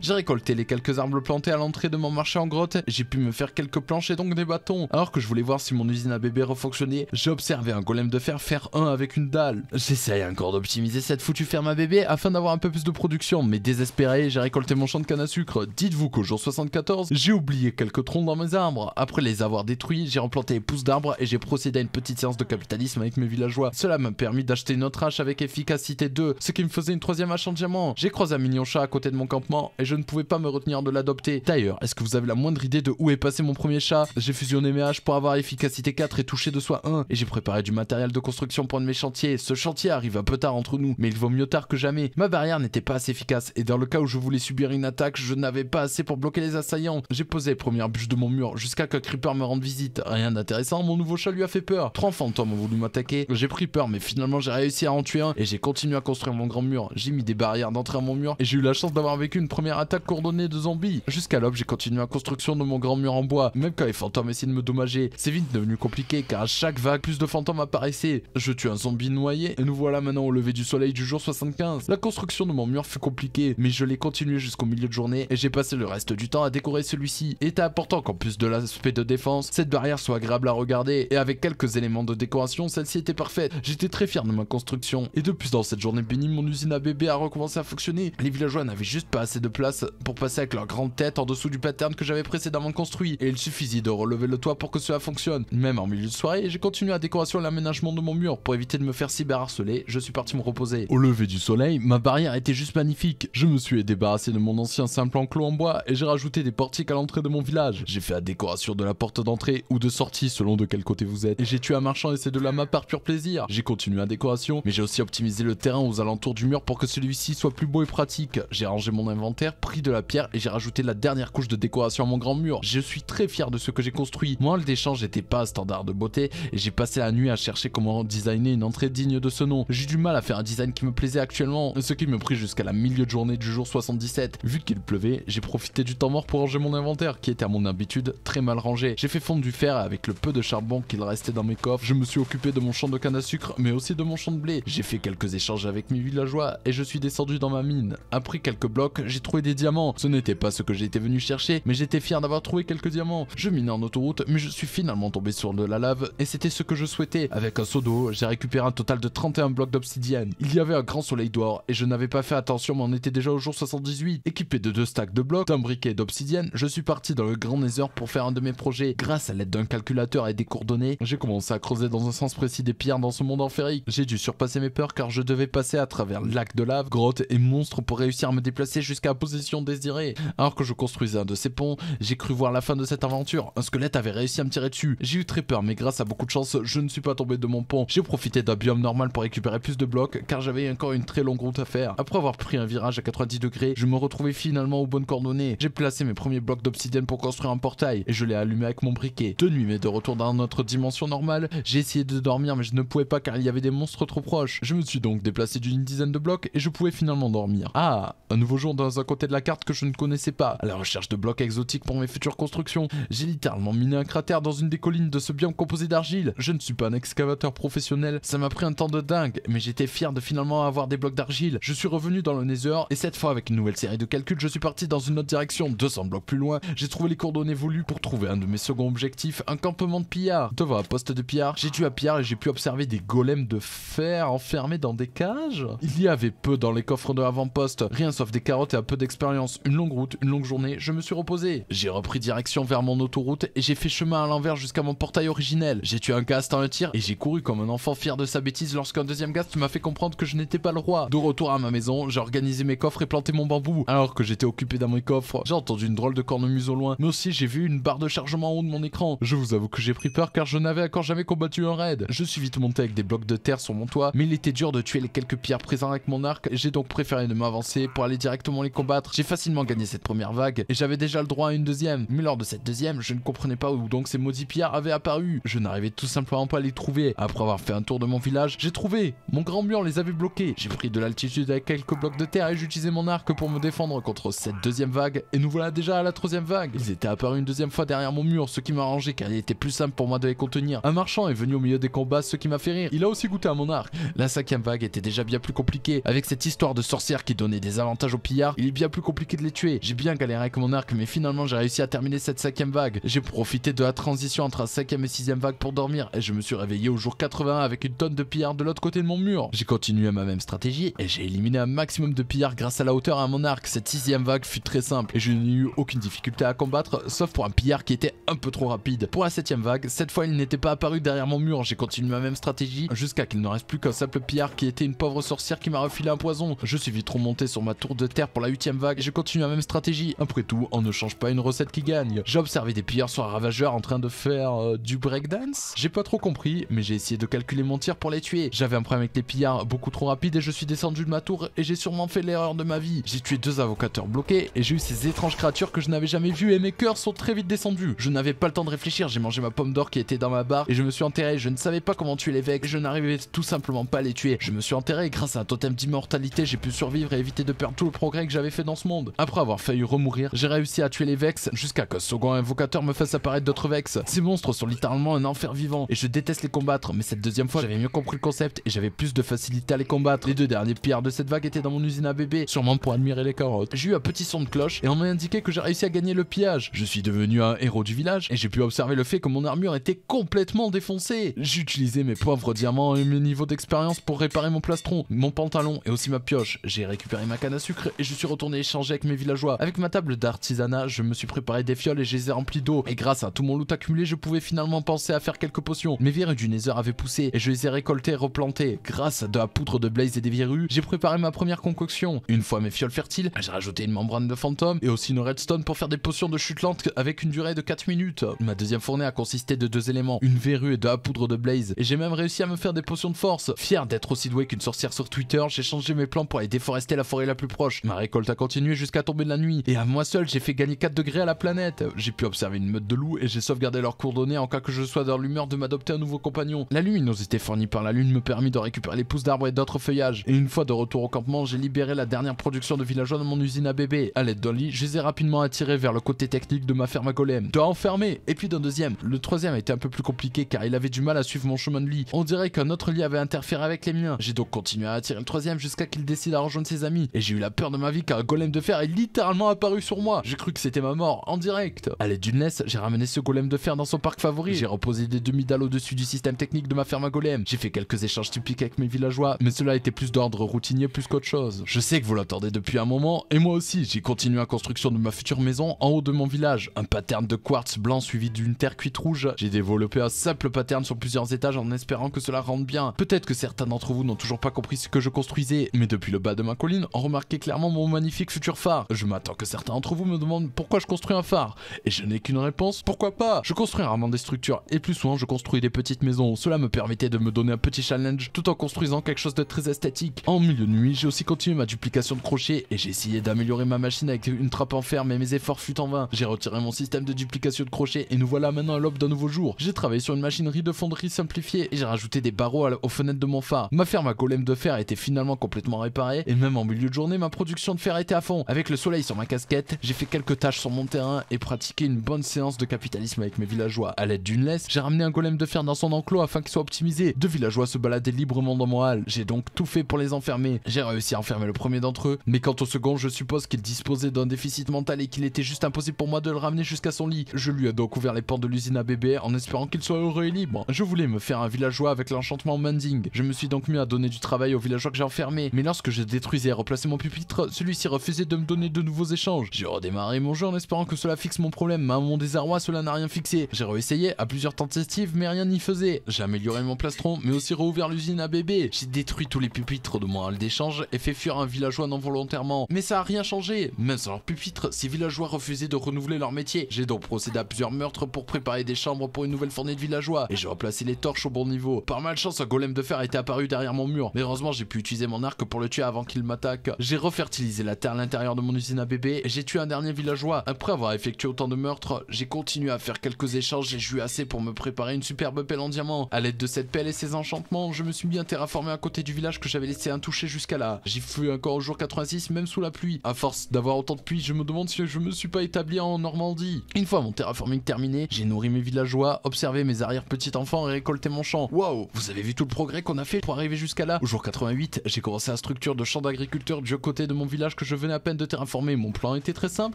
j'ai récolté les quelques arbres plantés à l'entrée de mon marché en grotte, j'ai pu me faire quelques planches et donc des bâtons. Alors que je voulais voir si mon usine à bébé refonctionnait, j'ai observé un golem de fer faire un avec une dalle. J'essaye encore d'optimiser cette foutue ferme à bébé afin d'avoir un peu plus de production, mais désespéré, j'ai récolté mon champ de canne à sucre. Dites-vous qu'au jour 74, j'ai oublié quelques troncs dans mes arbres. Après les avoir détruits, j'ai replanté les pousses d'arbres et j'ai procédé à une petite séance de capitalisme avec mes villageois. Cela m'a permis d'acheter une autre hache avec efficacité 2, ce qui me faisait une troisième hache en diamant. J'ai croisé un mignon chat à côté de mon camp et je ne pouvais pas me retenir de l'adopter. D'ailleurs, est-ce que vous avez la moindre idée de où est passé mon premier chat J'ai fusionné mes haches pour avoir efficacité 4 et toucher de soi 1 et j'ai préparé du matériel de construction pour un de mes chantiers. Ce chantier arrive un peu tard entre nous, mais il vaut mieux tard que jamais. Ma barrière n'était pas assez efficace et dans le cas où je voulais subir une attaque, je n'avais pas assez pour bloquer les assaillants. J'ai posé les premières bûches de mon mur jusqu'à que creeper me rende visite. Rien d'intéressant, mon nouveau chat lui a fait peur. Trois fantômes ont voulu m'attaquer. J'ai pris peur, mais finalement j'ai réussi à en tuer un et j'ai continué à construire mon grand mur. J'ai mis des barrières d'entrée à mon mur et j'ai eu la chance d'avoir vécu une première attaque coordonnée de zombies. Jusqu'à l'aube, j'ai continué la construction de mon grand mur en bois, même quand les fantômes essayaient de me dommager. C'est vite devenu compliqué car à chaque vague, plus de fantômes apparaissaient. Je tue un zombie noyé et nous voilà maintenant au lever du soleil du jour 75. La construction de mon mur fut compliquée, mais je l'ai continué jusqu'au milieu de journée et j'ai passé le reste du temps à décorer celui-ci. Et était important qu'en plus de l'aspect de défense, cette barrière soit agréable à regarder et avec quelques éléments de décoration, celle-ci était parfaite. J'étais très fier de ma construction. Et depuis dans cette journée bénie, mon usine à bébé a recommencé à fonctionner. Les villageois n'avaient juste pas assez de place pour passer avec leur grande tête en dessous du pattern que j'avais précédemment construit, et il suffisait de relever le toit pour que cela fonctionne. Même en milieu de soirée, j'ai continué la décoration et l'aménagement de mon mur pour éviter de me faire cyber harceler, je suis parti me reposer. Au lever du soleil, ma barrière était juste magnifique. Je me suis débarrassé de mon ancien simple enclos en bois et j'ai rajouté des portiques à l'entrée de mon village. J'ai fait la décoration de la porte d'entrée ou de sortie selon de quel côté vous êtes, et j'ai tué un marchand et c'est de la par pur plaisir. J'ai continué la décoration, mais j'ai aussi optimisé le terrain aux alentours du mur pour que celui-ci soit plus beau et pratique. J'ai rangé mon inventaire, pris de la pierre et j'ai rajouté la dernière couche de décoration à mon grand mur. Je suis très fier de ce que j'ai construit. Moi, le d'échange n'était pas standard de beauté et j'ai passé la nuit à chercher comment designer une entrée digne de ce nom. J'ai du mal à faire un design qui me plaisait actuellement, ce qui me prit jusqu'à la milieu de journée du jour 77. Vu qu'il pleuvait, j'ai profité du temps mort pour ranger mon inventaire, qui était à mon habitude très mal rangé. J'ai fait fondre du fer avec le peu de charbon qu'il restait dans mes coffres. Je me suis occupé de mon champ de canne à sucre, mais aussi de mon champ de blé. J'ai fait quelques échanges avec mes villageois et je suis descendu dans ma mine. Après quelques blocs, j'ai trouvé des diamants. Ce n'était pas ce que j'étais venu chercher, mais j'étais fier d'avoir trouvé quelques diamants. Je minais en autoroute, mais je suis finalement tombé sur de la lave, et c'était ce que je souhaitais. Avec un seau d'eau, j'ai récupéré un total de 31 blocs d'obsidienne. Il y avait un grand soleil d'or, et je n'avais pas fait attention, mais on était déjà au jour 78. Équipé de deux stacks de blocs, d'un briquet d'obsidienne, je suis parti dans le grand Nether pour faire un de mes projets. Grâce à l'aide d'un calculateur et des coordonnées, j'ai commencé à creuser dans un sens précis des pierres dans ce monde enférique. J'ai dû surpasser mes peurs car je devais passer à travers lacs de lave, grottes et monstres pour réussir à me déplacer jusqu'à la position désirée. Alors que je construisais un de ces ponts, j'ai cru voir la fin de cette aventure. Un squelette avait réussi à me tirer dessus. J'ai eu très peur, mais grâce à beaucoup de chance, je ne suis pas tombé de mon pont. J'ai profité d'un biome normal pour récupérer plus de blocs, car j'avais encore une très longue route à faire. Après avoir pris un virage à 90 degrés, je me retrouvais finalement aux bonnes coordonnées. J'ai placé mes premiers blocs d'obsidienne pour construire un portail, et je l'ai allumé avec mon briquet. De nuit, mais de retour dans notre dimension normale, j'ai essayé de dormir, mais je ne pouvais pas car il y avait des monstres trop proches. Je me suis donc déplacé d'une dizaine de blocs, et je pouvais finalement dormir. Ah, un nouveau jour dans un côté de la carte que je ne connaissais pas, à la recherche de blocs exotiques pour mes futures constructions. J'ai littéralement miné un cratère dans une des collines de ce biome composé d'argile. Je ne suis pas un excavateur professionnel, ça m'a pris un temps de dingue, mais j'étais fier de finalement avoir des blocs d'argile. Je suis revenu dans le Nether et cette fois avec une nouvelle série de calculs, je suis parti dans une autre direction, 200 blocs plus loin. J'ai trouvé les coordonnées voulues pour trouver un de mes seconds objectifs, un campement de pillards. Devant un poste de pillard, j'ai tué à pillard et j'ai pu observer des golems de fer enfermés dans des cages. Il y avait peu dans les coffres de l'avant-poste, rien sauf des carottes un peu d'expérience, une longue route, une longue journée, je me suis reposé. J'ai repris direction vers mon autoroute et j'ai fait chemin à l'envers jusqu'à mon portail originel. J'ai tué un gast en un tir et j'ai couru comme un enfant fier de sa bêtise lorsqu'un deuxième gast m'a fait comprendre que je n'étais pas le roi. De retour à ma maison, j'ai organisé mes coffres et planté mon bambou. Alors que j'étais occupé dans mes coffres, j'ai entendu une drôle de cornemuse au loin, mais aussi j'ai vu une barre de chargement en haut de mon écran. Je vous avoue que j'ai pris peur car je n'avais encore jamais combattu un raid. Je suis vite monté avec des blocs de terre sur mon toit, mais il était dur de tuer les quelques pierres présentes avec mon arc, j'ai donc préféré ne m'avancer pour aller directement les combattre. J'ai facilement gagné cette première vague et j'avais déjà le droit à une deuxième. Mais lors de cette deuxième, je ne comprenais pas où donc ces maudits pillards avaient apparu. Je n'arrivais tout simplement pas à les trouver. Après avoir fait un tour de mon village, j'ai trouvé. Mon grand mur les avait bloqués. J'ai pris de l'altitude avec quelques blocs de terre et j'utilisais mon arc pour me défendre contre cette deuxième vague. Et nous voilà déjà à la troisième vague. Ils étaient apparus une deuxième fois derrière mon mur, ce qui m'a arrangé car il était plus simple pour moi de les contenir. Un marchand est venu au milieu des combats, ce qui m'a fait rire. Il a aussi goûté à mon arc. La cinquième vague était déjà bien plus compliquée, avec cette histoire de sorcière qui donnait des avantages aux pillards il est bien plus compliqué de les tuer. J'ai bien galéré avec mon arc, mais finalement j'ai réussi à terminer cette cinquième vague. J'ai profité de la transition entre la cinquième et sixième vague pour dormir, et je me suis réveillé au jour 81 avec une tonne de pillards de l'autre côté de mon mur. J'ai continué ma même stratégie, et j'ai éliminé un maximum de pillards grâce à la hauteur à mon arc. Cette sixième vague fut très simple, et je n'ai eu aucune difficulté à combattre, sauf pour un pillard qui était un peu trop rapide. Pour la septième vague, cette fois il n'était pas apparu derrière mon mur, j'ai continué ma même stratégie, jusqu'à qu'il ne reste plus qu'un simple pillard qui était une pauvre sorcière qui m'a refilé un poison. Je suis vite remonté sur ma tour de terre pour la huitième vague et je continue la même stratégie. Après tout, on ne change pas une recette qui gagne. J'ai observé des pillards sur un ravageur en train de faire euh, du breakdance. J'ai pas trop compris, mais j'ai essayé de calculer mon tir pour les tuer. J'avais un problème avec les pillards beaucoup trop rapide et je suis descendu de ma tour et j'ai sûrement fait l'erreur de ma vie. J'ai tué deux avocateurs bloqués et j'ai eu ces étranges créatures que je n'avais jamais vues et mes cœurs sont très vite descendus. Je n'avais pas le temps de réfléchir, j'ai mangé ma pomme d'or qui était dans ma barre et je me suis enterré. Je ne savais pas comment tuer l'évêque, je n'arrivais tout simplement pas à les tuer. Je me suis enterré grâce à un totem d'immortalité, j'ai pu survivre et éviter de perdre tout le progrès j'avais fait dans ce monde. Après avoir failli remourir, j'ai réussi à tuer les Vex jusqu'à que Second Invocateur me fasse apparaître d'autres Vex. Ces monstres sont littéralement un enfer vivant et je déteste les combattre, mais cette deuxième fois j'avais mieux compris le concept et j'avais plus de facilité à les combattre. Les deux derniers pierres de cette vague étaient dans mon usine à bébé, sûrement pour admirer les carottes. J'ai eu un petit son de cloche et on m'a indiqué que j'ai réussi à gagner le pillage. Je suis devenu un héros du village et j'ai pu observer le fait que mon armure était complètement défoncée. J'utilisais mes pauvres diamants et mes niveaux d'expérience pour réparer mon plastron, mon pantalon et aussi ma pioche. J'ai récupéré ma canne à sucre et je je suis retourné échanger avec mes villageois. Avec ma table d'artisanat, je me suis préparé des fioles et je les ai remplies d'eau. Et grâce à tout mon loot accumulé, je pouvais finalement penser à faire quelques potions. Mes verrues du Nether avaient poussé et je les ai récoltées et replantées. Grâce à de la poudre de Blaze et des verrues, j'ai préparé ma première concoction. Une fois mes fioles fertiles, j'ai rajouté une membrane de fantôme et aussi une redstone pour faire des potions de chute lente avec une durée de 4 minutes. Ma deuxième fournée a consisté de deux éléments, une verrue et de la poudre de Blaze. Et j'ai même réussi à me faire des potions de force. Fier d'être aussi doué qu'une sorcière sur Twitter, j'ai changé mes plans pour aller déforester la forêt la plus proche récolte a continué jusqu'à tomber de la nuit, et à moi seul j'ai fait gagner 4 degrés à la planète. J'ai pu observer une meute de loups et j'ai sauvegardé leurs coordonnées en cas que je sois dans l'humeur de m'adopter un nouveau compagnon. La lune, était fournie par la lune me permit de récupérer les pousses d'arbres et d'autres feuillages, et une fois de retour au campement, j'ai libéré la dernière production de villageois dans mon usine à bébé. À l'aide d'un lit, je les ai rapidement attirés vers le côté technique de ma ferme à golem, De enfermer, et puis d'un deuxième. Le troisième était un peu plus compliqué car il avait du mal à suivre mon chemin de lit. On dirait qu'un autre lit avait interféré avec les miens. J'ai donc continué à attirer le troisième jusqu'à qu'il décide à rejoindre ses amis, et j'ai eu la peur de car qu'un golem de fer est littéralement apparu sur moi. J'ai cru que c'était ma mort en direct. À l'aide d'une laisse, j'ai ramené ce golem de fer dans son parc favori. J'ai reposé des demi-dalles au-dessus du système technique de ma ferme à golem. J'ai fait quelques échanges typiques avec mes villageois, mais cela était plus d'ordre routinier plus qu'autre chose. Je sais que vous l'attendez depuis un moment, et moi aussi, j'ai continué la construction de ma future maison en haut de mon village. Un pattern de quartz blanc suivi d'une terre cuite rouge. J'ai développé un simple pattern sur plusieurs étages en espérant que cela rende bien. Peut-être que certains d'entre vous n'ont toujours pas compris ce que je construisais, mais depuis le bas de ma colline, on remarquait clairement mon mon magnifique futur phare. Je m'attends que certains d'entre vous me demandent pourquoi je construis un phare. Et je n'ai qu'une réponse, pourquoi pas Je construis rarement des structures et plus souvent je construis des petites maisons. Cela me permettait de me donner un petit challenge tout en construisant quelque chose de très esthétique. En milieu de nuit, j'ai aussi continué ma duplication de crochets et j'ai essayé d'améliorer ma machine avec une trappe en fer mais mes efforts fut en vain. J'ai retiré mon système de duplication de crochets et nous voilà maintenant à l'aube d'un nouveau jour. J'ai travaillé sur une machinerie de fonderie simplifiée et j'ai rajouté des barreaux aux fenêtres de mon phare. Ma ferme à golem de fer était finalement complètement réparée et même en milieu de journée, ma production de fer était à fond. Avec le soleil sur ma casquette, j'ai fait quelques tâches sur mon terrain et pratiqué une bonne séance de capitalisme avec mes villageois. À l'aide d'une laisse, j'ai ramené un golem de fer dans son enclos afin qu'il soit optimisé. Deux villageois se baladaient librement dans mon hall. J'ai donc tout fait pour les enfermer. J'ai réussi à enfermer le premier d'entre eux, mais quant au second, je suppose qu'il disposait d'un déficit mental et qu'il était juste impossible pour moi de le ramener jusqu'à son lit. Je lui ai donc ouvert les portes de l'usine à bébé en espérant qu'il soit heureux et libre. Je voulais me faire un villageois avec l'enchantement Mending. Je me suis donc mis à donner du travail aux villageois que j'ai enfermés. Mais lorsque je détruisais et replaçais mon pupitre, celui-ci refusait de me donner de nouveaux échanges. J'ai redémarré mon jeu en espérant que cela fixe mon problème, mais à mon désarroi, cela n'a rien fixé. J'ai réessayé à plusieurs tentatives, mais rien n'y faisait. J'ai amélioré mon plastron, mais aussi réouvert l'usine à bébé. J'ai détruit tous les pupitres de mon hall d'échange et fait fuir un villageois non volontairement. Mais ça a rien changé. Même sans leurs pupitres, ces villageois refusaient de renouveler leur métier. J'ai donc procédé à plusieurs meurtres pour préparer des chambres pour une nouvelle fournée de villageois. Et j'ai replacé les torches au bon niveau. Par malchance, un golem de fer était apparu derrière mon mur. Mais heureusement, j'ai pu utiliser mon arc pour le tuer avant qu'il m'attaque. J'ai refertilisé la terre à l'intérieur de mon usine à bébé. J'ai tué un dernier villageois. Après avoir effectué autant de meurtres, j'ai continué à faire quelques échanges et j'ai eu assez pour me préparer une superbe pelle en diamant. À l'aide de cette pelle et ses enchantements, je me suis bien terraformé à côté du village que j'avais laissé intouché jusqu'à là. J'y fui encore au jour 86, même sous la pluie. À force d'avoir autant de pluie, je me demande si je me suis pas établi en Normandie. Une fois mon terraforming terminé, j'ai nourri mes villageois, observé mes arrière-petits enfants et récolté mon champ. Waouh, vous avez vu tout le progrès qu'on a fait pour arriver jusqu'à là. Au jour 88, j'ai commencé à structure de champs d'agriculture du côté de mon village que je venais à peine de terraformer. Mon plan était très simple,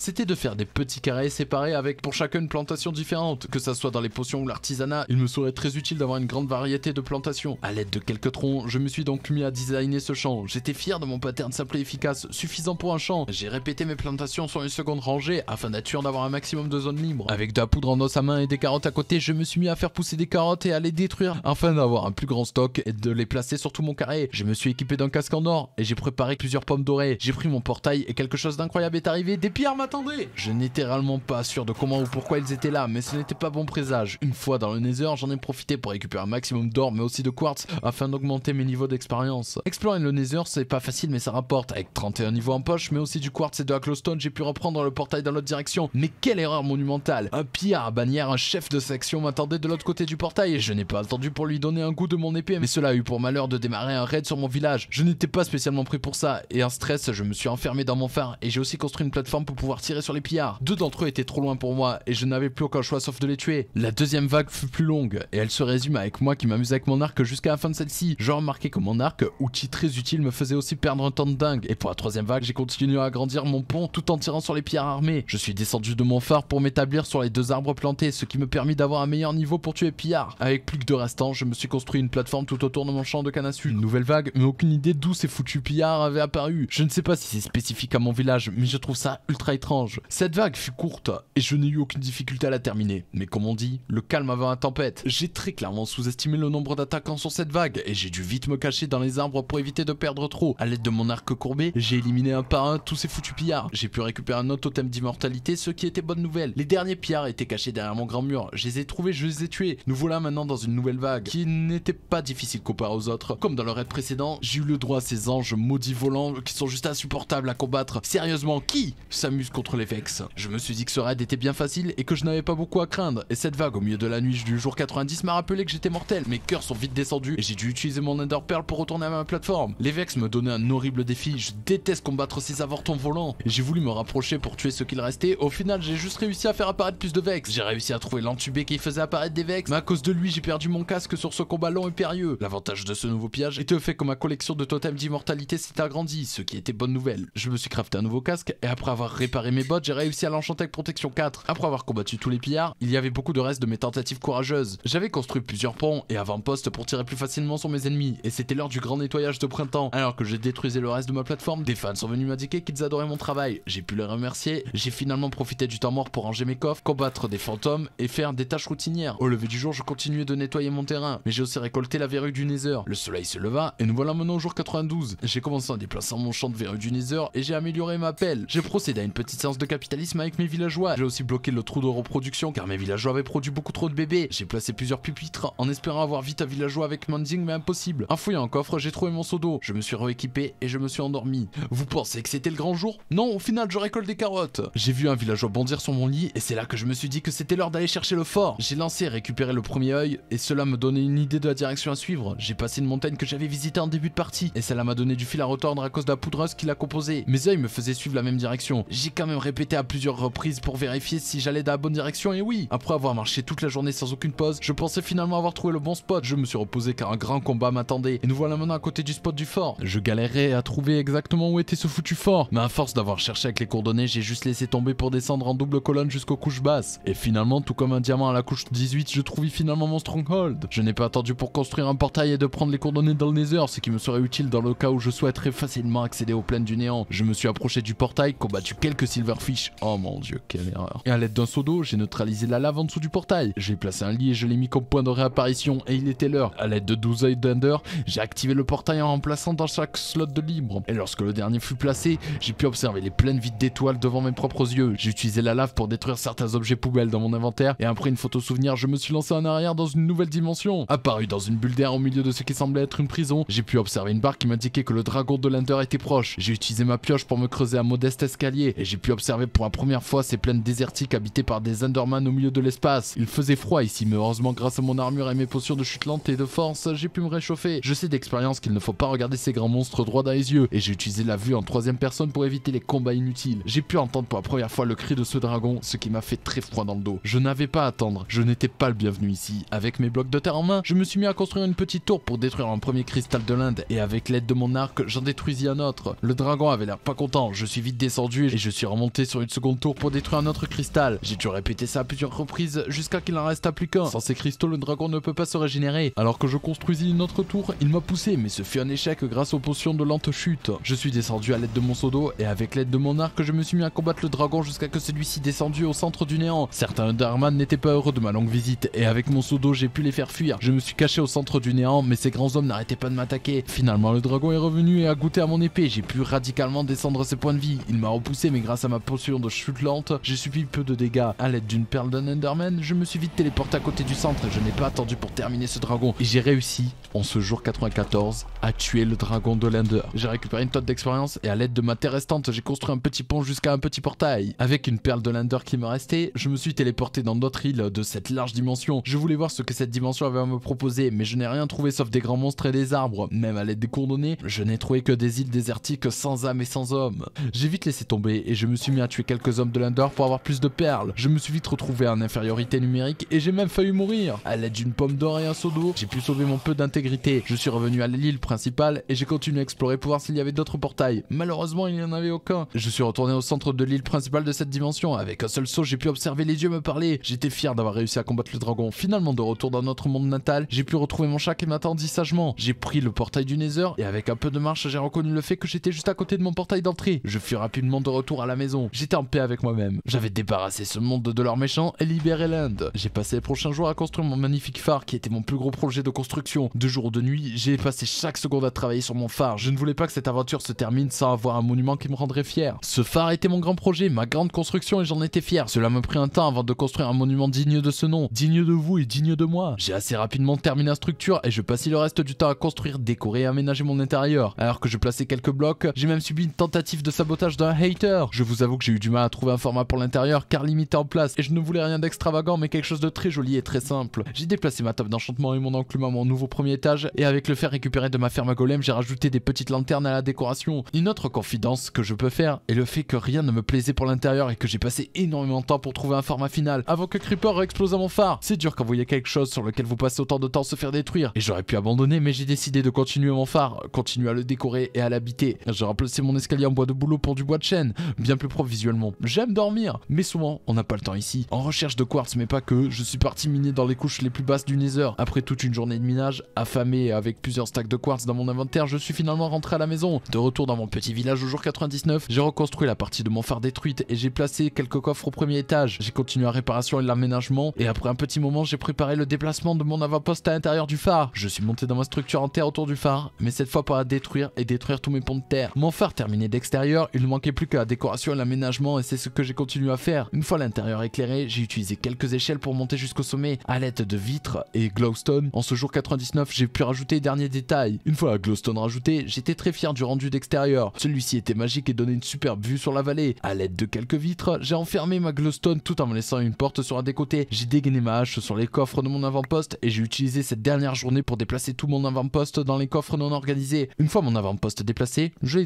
c'était de faire des petits carrés séparés avec pour chacun une plantation différente, que ça soit dans les potions ou l'artisanat. Il me serait très utile d'avoir une grande variété de plantations. À l'aide de quelques troncs, je me suis donc mis à designer ce champ. J'étais fier de mon pattern simple et efficace, suffisant pour un champ. J'ai répété mes plantations sur une seconde rangée afin d'être d'avoir un maximum de zones libres. Avec de la poudre en os à main et des carottes à côté, je me suis mis à faire pousser des carottes et à les détruire afin d'avoir un plus grand stock et de les placer sur tout mon carré. Je me suis équipé d'un casque en or et j'ai préparé plusieurs pommes dorées. J'ai pris portail et quelque chose d'incroyable est arrivé. Des pierres m'attendaient Je n'étais réellement pas sûr de comment ou pourquoi ils étaient là, mais ce n'était pas bon présage. Une fois dans le Nether, j'en ai profité pour récupérer un maximum d'or, mais aussi de quartz, afin d'augmenter mes niveaux d'expérience. Explorer le Nether, c'est pas facile, mais ça rapporte. Avec 31 niveaux en poche, mais aussi du quartz et de la glowstone, j'ai pu reprendre le portail dans l'autre direction. Mais quelle erreur monumentale Un pierre, à bannière, un chef de section m'attendait de l'autre côté du portail, et je n'ai pas attendu pour lui donner un goût de mon épée, mais cela a eu pour malheur de démarrer un raid sur mon village. Je n'étais pas spécialement pris pour ça, et un stress, je me suis enfermé dans mon phare et j'ai aussi construit une plateforme pour pouvoir tirer sur les pillards. Deux d'entre eux étaient trop loin pour moi et je n'avais plus aucun choix sauf de les tuer. La deuxième vague fut plus longue et elle se résume avec moi qui m'amusais avec mon arc jusqu'à la fin de celle-ci. J'ai remarqué que mon arc, outil très utile, me faisait aussi perdre un temps de dingue. Et pour la troisième vague, j'ai continué à agrandir mon pont tout en tirant sur les pillards armés. Je suis descendu de mon phare pour m'établir sur les deux arbres plantés, ce qui me permit d'avoir un meilleur niveau pour tuer pillards. Avec plus que deux restants, je me suis construit une plateforme tout autour de mon champ de canne à sucre. Une nouvelle vague, mais aucune idée d'où ces foutus pillards avaient apparu. Je ne sais pas si c'est spécifique à mon village, mais je trouve ça ultra étrange. Cette vague fut courte et je n'ai eu aucune difficulté à la terminer. Mais comme on dit, le calme avant la tempête. J'ai très clairement sous-estimé le nombre d'attaquants sur cette vague et j'ai dû vite me cacher dans les arbres pour éviter de perdre trop. À l'aide de mon arc courbé, j'ai éliminé un par un tous ces foutus pillards. J'ai pu récupérer un autre totem d'immortalité, ce qui était bonne nouvelle. Les derniers pillards étaient cachés derrière mon grand mur. Je les ai trouvés, je les ai tués. Nous voilà maintenant dans une nouvelle vague qui n'était pas difficile comparée aux autres. Comme dans le raid précédent, j'ai eu le droit à ces anges maudits volants qui sont juste insupportables à combattre. Sérieusement, qui s'amuse contre les Vex Je me suis dit que ce raid était bien facile et que je n'avais pas beaucoup à craindre. Et cette vague au milieu de la nuit du jour 90 m'a rappelé que j'étais mortel. Mes cœurs sont vite descendus et j'ai dû utiliser mon Ender Pearl pour retourner à ma plateforme. Les Vex me donnaient un horrible défi. Je déteste combattre ces avortons volants. J'ai voulu me rapprocher pour tuer ce qu'il restait. Au final, j'ai juste réussi à faire apparaître plus de Vex. J'ai réussi à trouver l'entubé qui faisait apparaître des Vex. Mais à cause de lui, j'ai perdu mon casque sur ce combat long et périlleux. L'avantage de ce nouveau pillage était le fait que ma collection de totems d'immortalité s'est agrandie, ce qui était bonne nouvelle je me suis crafté un nouveau casque et après avoir réparé mes bottes, j'ai réussi à l'enchanter avec protection 4. Après avoir combattu tous les pillards, il y avait beaucoup de restes de mes tentatives courageuses. J'avais construit plusieurs ponts et avant-postes pour tirer plus facilement sur mes ennemis et c'était l'heure du grand nettoyage de printemps. Alors que j'ai détruisé le reste de ma plateforme, des fans sont venus m'indiquer qu'ils adoraient mon travail. J'ai pu les remercier, j'ai finalement profité du temps mort pour ranger mes coffres, combattre des fantômes et faire des tâches routinières. Au lever du jour, je continuais de nettoyer mon terrain, mais j'ai aussi récolté la verrue du Nether. Le soleil se leva et nous voilà maintenant au jour 92. J'ai commencé en déplaçant mon champ de verrue du et j'ai amélioré ma pelle. J'ai procédé à une petite séance de capitalisme avec mes villageois. J'ai aussi bloqué le trou de reproduction car mes villageois avaient produit beaucoup trop de bébés. J'ai placé plusieurs pupitres en espérant avoir vite un villageois avec Manding mais impossible. En fouillant en coffre, j'ai trouvé mon seau d'eau. Je me suis rééquipé et je me suis endormi. Vous pensez que c'était le grand jour Non, au final, je récolte des carottes. J'ai vu un villageois bondir sur mon lit et c'est là que je me suis dit que c'était l'heure d'aller chercher le fort. J'ai lancé et récupéré le premier œil et cela me donnait une idée de la direction à suivre. J'ai passé une montagne que j'avais visitée en début de partie et cela m'a donné du fil à retordre à cause de la poudreuse qui l'a composé. Mes yeux me faisaient suivre la même direction. J'ai quand même répété à plusieurs reprises pour vérifier si j'allais dans la bonne direction et oui. Après avoir marché toute la journée sans aucune pause, je pensais finalement avoir trouvé le bon spot. Je me suis reposé car un grand combat m'attendait et nous voilà maintenant à côté du spot du fort. Je galérais à trouver exactement où était ce foutu fort, mais à force d'avoir cherché avec les coordonnées, j'ai juste laissé tomber pour descendre en double colonne jusqu'aux couches basses. Et finalement, tout comme un diamant à la couche 18, je trouvais finalement mon stronghold. Je n'ai pas attendu pour construire un portail et de prendre les coordonnées dans le Nether, ce qui me serait utile dans le cas où je souhaiterais facilement accéder aux plaines du je me suis approché du portail, combattu quelques silverfish. Oh mon dieu, quelle erreur. Et à l'aide d'un seau d'eau, j'ai neutralisé la lave en dessous du portail. J'ai placé un lit et je l'ai mis comme point de réapparition, et il était l'heure. À l'aide de 12 œils d'Ender, j'ai activé le portail en remplaçant dans chaque slot de libre. Et lorsque le dernier fut placé, j'ai pu observer les pleines vides d'étoiles devant mes propres yeux. J'ai utilisé la lave pour détruire certains objets poubelles dans mon inventaire, et après une photo souvenir, je me suis lancé en arrière dans une nouvelle dimension. Apparu dans une bulle d'air au milieu de ce qui semblait être une prison, j'ai pu observer une barre qui m'indiquait que le dragon de l'Ender était proche. J'ai j'ai utilisé ma pioche pour me creuser un modeste escalier, et j'ai pu observer pour la première fois ces plaines désertiques habitées par des Enderman au milieu de l'espace. Il faisait froid ici, mais heureusement grâce à mon armure et mes potions de chute lente et de force, j'ai pu me réchauffer. Je sais d'expérience qu'il ne faut pas regarder ces grands monstres droit dans les yeux, et j'ai utilisé la vue en troisième personne pour éviter les combats inutiles. J'ai pu entendre pour la première fois le cri de ce dragon, ce qui m'a fait très froid dans le dos. Je n'avais pas à attendre, je n'étais pas le bienvenu ici. Avec mes blocs de terre en main, je me suis mis à construire une petite tour pour détruire un premier cristal de l'Inde, et avec l'aide de mon arc, j'en détruisis un autre dragon avait l'air pas content. Je suis vite descendu et je suis remonté sur une seconde tour pour détruire un autre cristal. J'ai dû répéter ça à plusieurs reprises jusqu'à qu'il n'en reste plus qu'un. Sans ces cristaux, le dragon ne peut pas se régénérer. Alors que je construisis une autre tour, il m'a poussé, mais ce fut un échec grâce aux potions de lente chute. Je suis descendu à l'aide de mon sodo et avec l'aide de mon arc, je me suis mis à combattre le dragon jusqu'à que celui-ci descendu au centre du néant. Certains Darman n'étaient pas heureux de ma longue visite et avec mon sodo, j'ai pu les faire fuir. Je me suis caché au centre du néant, mais ces grands hommes n'arrêtaient pas de m'attaquer. Finalement, le dragon est revenu et a goûté à mon épée. J'ai pu radicalement descendre ses points de vie. Il m'a repoussé, mais grâce à ma potion de chute lente, j'ai subi peu de dégâts. À l'aide d'une perle d'un Enderman, je me suis vite téléporté à côté du centre et je n'ai pas attendu pour terminer ce dragon. Et j'ai réussi, en ce jour 94, à tuer le dragon de l'Ender. J'ai récupéré une tonne d'expérience et à l'aide de ma terre restante, j'ai construit un petit pont jusqu'à un petit portail. Avec une perle de l'Ender qui me restait, je me suis téléporté dans d'autres îles de cette large dimension. Je voulais voir ce que cette dimension avait à me proposer, mais je n'ai rien trouvé sauf des grands monstres et des arbres. Même à l'aide des coordonnées, je n'ai trouvé que des îles désertiques sans âme et sans homme. J'ai vite laissé tomber et je me suis mis à tuer quelques hommes de l'under pour avoir plus de perles. Je me suis vite retrouvé en infériorité numérique et j'ai même failli mourir. À l'aide d'une pomme d'or et un seau d'eau, j'ai pu sauver mon peu d'intégrité. Je suis revenu à l'île principale et j'ai continué à explorer pour voir s'il y avait d'autres portails. Malheureusement, il n'y en avait aucun. Je suis retourné au centre de l'île principale de cette dimension. Avec un seul saut, j'ai pu observer les dieux me parler. J'étais fier d'avoir réussi à combattre le dragon. Finalement, de retour dans notre monde natal, j'ai pu retrouver mon chat qui m'attendit sagement. J'ai pris le portail du Nether et avec un peu de marche, j'ai reconnu le fait que j'étais juste à côté de mon portail d'entrée. Je fus rapidement de retour à la maison. J'étais en paix avec moi-même. J'avais débarrassé ce monde de leurs méchants et libéré l'Inde. J'ai passé les prochains jours à construire mon magnifique phare qui était mon plus gros projet de construction. De jour ou de nuit, j'ai passé chaque seconde à travailler sur mon phare. Je ne voulais pas que cette aventure se termine sans avoir un monument qui me rendrait fier. Ce phare était mon grand projet, ma grande construction et j'en étais fier. Cela me pris un temps avant de construire un monument digne de ce nom, digne de vous et digne de moi. J'ai assez rapidement terminé la structure et je passais le reste du temps à construire, décorer et aménager mon intérieur. Alors que je plaçais quelques blocs, j'ai j'ai même subi une tentative de sabotage d'un hater. Je vous avoue que j'ai eu du mal à trouver un format pour l'intérieur car limité en place et je ne voulais rien d'extravagant mais quelque chose de très joli et très simple. J'ai déplacé ma table d'enchantement et mon enclume à mon nouveau premier étage et avec le fer récupéré de ma ferme à golem j'ai rajouté des petites lanternes à la décoration. Une autre confidence que je peux faire est le fait que rien ne me plaisait pour l'intérieur et que j'ai passé énormément de temps pour trouver un format final avant que Creeper explose à mon phare. C'est dur quand vous voyez quelque chose sur lequel vous passez autant de temps se faire détruire et j'aurais pu abandonner mais j'ai décidé de continuer mon phare, continuer à le décorer et à l'habiter. Placer mon escalier en bois de boulot pour du bois de chêne. Bien plus propre visuellement. J'aime dormir, mais souvent on n'a pas le temps ici. En recherche de quartz, mais pas que, je suis parti miner dans les couches les plus basses du Nether. Après toute une journée de minage, affamé et avec plusieurs stacks de quartz dans mon inventaire, je suis finalement rentré à la maison. De retour dans mon petit village au jour 99, j'ai reconstruit la partie de mon phare détruite et j'ai placé quelques coffres au premier étage. J'ai continué la réparation et l'aménagement et après un petit moment, j'ai préparé le déplacement de mon avant-poste à l'intérieur du phare. Je suis monté dans ma structure en terre autour du phare, mais cette fois pour la détruire et détruire tous mes ponts de terre. Enfin, phare terminé d'extérieur, il ne manquait plus que la décoration et l'aménagement et c'est ce que j'ai continué à faire. Une fois l'intérieur éclairé, j'ai utilisé quelques échelles pour monter jusqu'au sommet à l'aide de vitres et glowstone. En ce jour 99, j'ai pu rajouter les derniers détails. Une fois la glowstone rajoutée, j'étais très fier du rendu d'extérieur. Celui-ci était magique et donnait une superbe vue sur la vallée. À l'aide de quelques vitres, j'ai enfermé ma glowstone tout en me laissant une porte sur un des côtés. J'ai dégainé ma hache sur les coffres de mon avant-poste et j'ai utilisé cette dernière journée pour déplacer tout mon avant-poste dans les coffres non organisés. Une fois mon avant-poste déplacé, je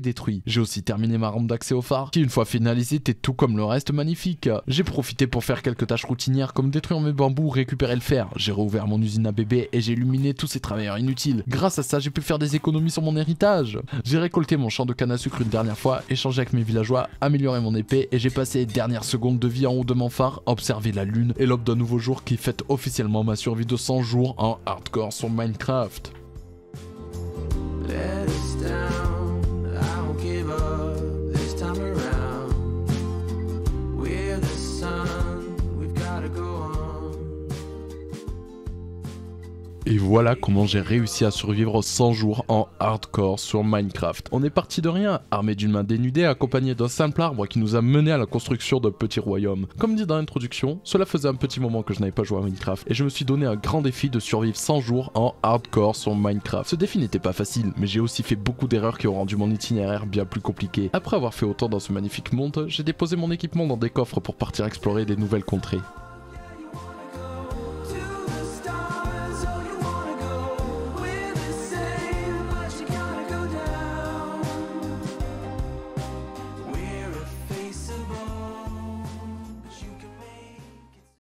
j'ai aussi terminé ma rampe d'accès au phare, qui une fois finalisée était tout comme le reste magnifique. J'ai profité pour faire quelques tâches routinières comme détruire mes bambous, récupérer le fer. J'ai rouvert mon usine à bébé et j'ai illuminé tous ces travailleurs inutiles. Grâce à ça, j'ai pu faire des économies sur mon héritage. J'ai récolté mon champ de canne à sucre une dernière fois, échangé avec mes villageois, amélioré mon épée et j'ai passé les dernières secondes de vie en haut de mon phare observé la lune et l'aube d'un nouveau jour qui fête officiellement ma survie de 100 jours en hardcore sur Minecraft. Et voilà comment j'ai réussi à survivre 100 jours en hardcore sur Minecraft. On est parti de rien, armé d'une main dénudée, accompagné d'un simple arbre qui nous a mené à la construction d'un petit royaume. Comme dit dans l'introduction, cela faisait un petit moment que je n'avais pas joué à Minecraft, et je me suis donné un grand défi de survivre 100 jours en hardcore sur Minecraft. Ce défi n'était pas facile, mais j'ai aussi fait beaucoup d'erreurs qui ont rendu mon itinéraire bien plus compliqué. Après avoir fait autant dans ce magnifique monde, j'ai déposé mon équipement dans des coffres pour partir explorer des nouvelles contrées.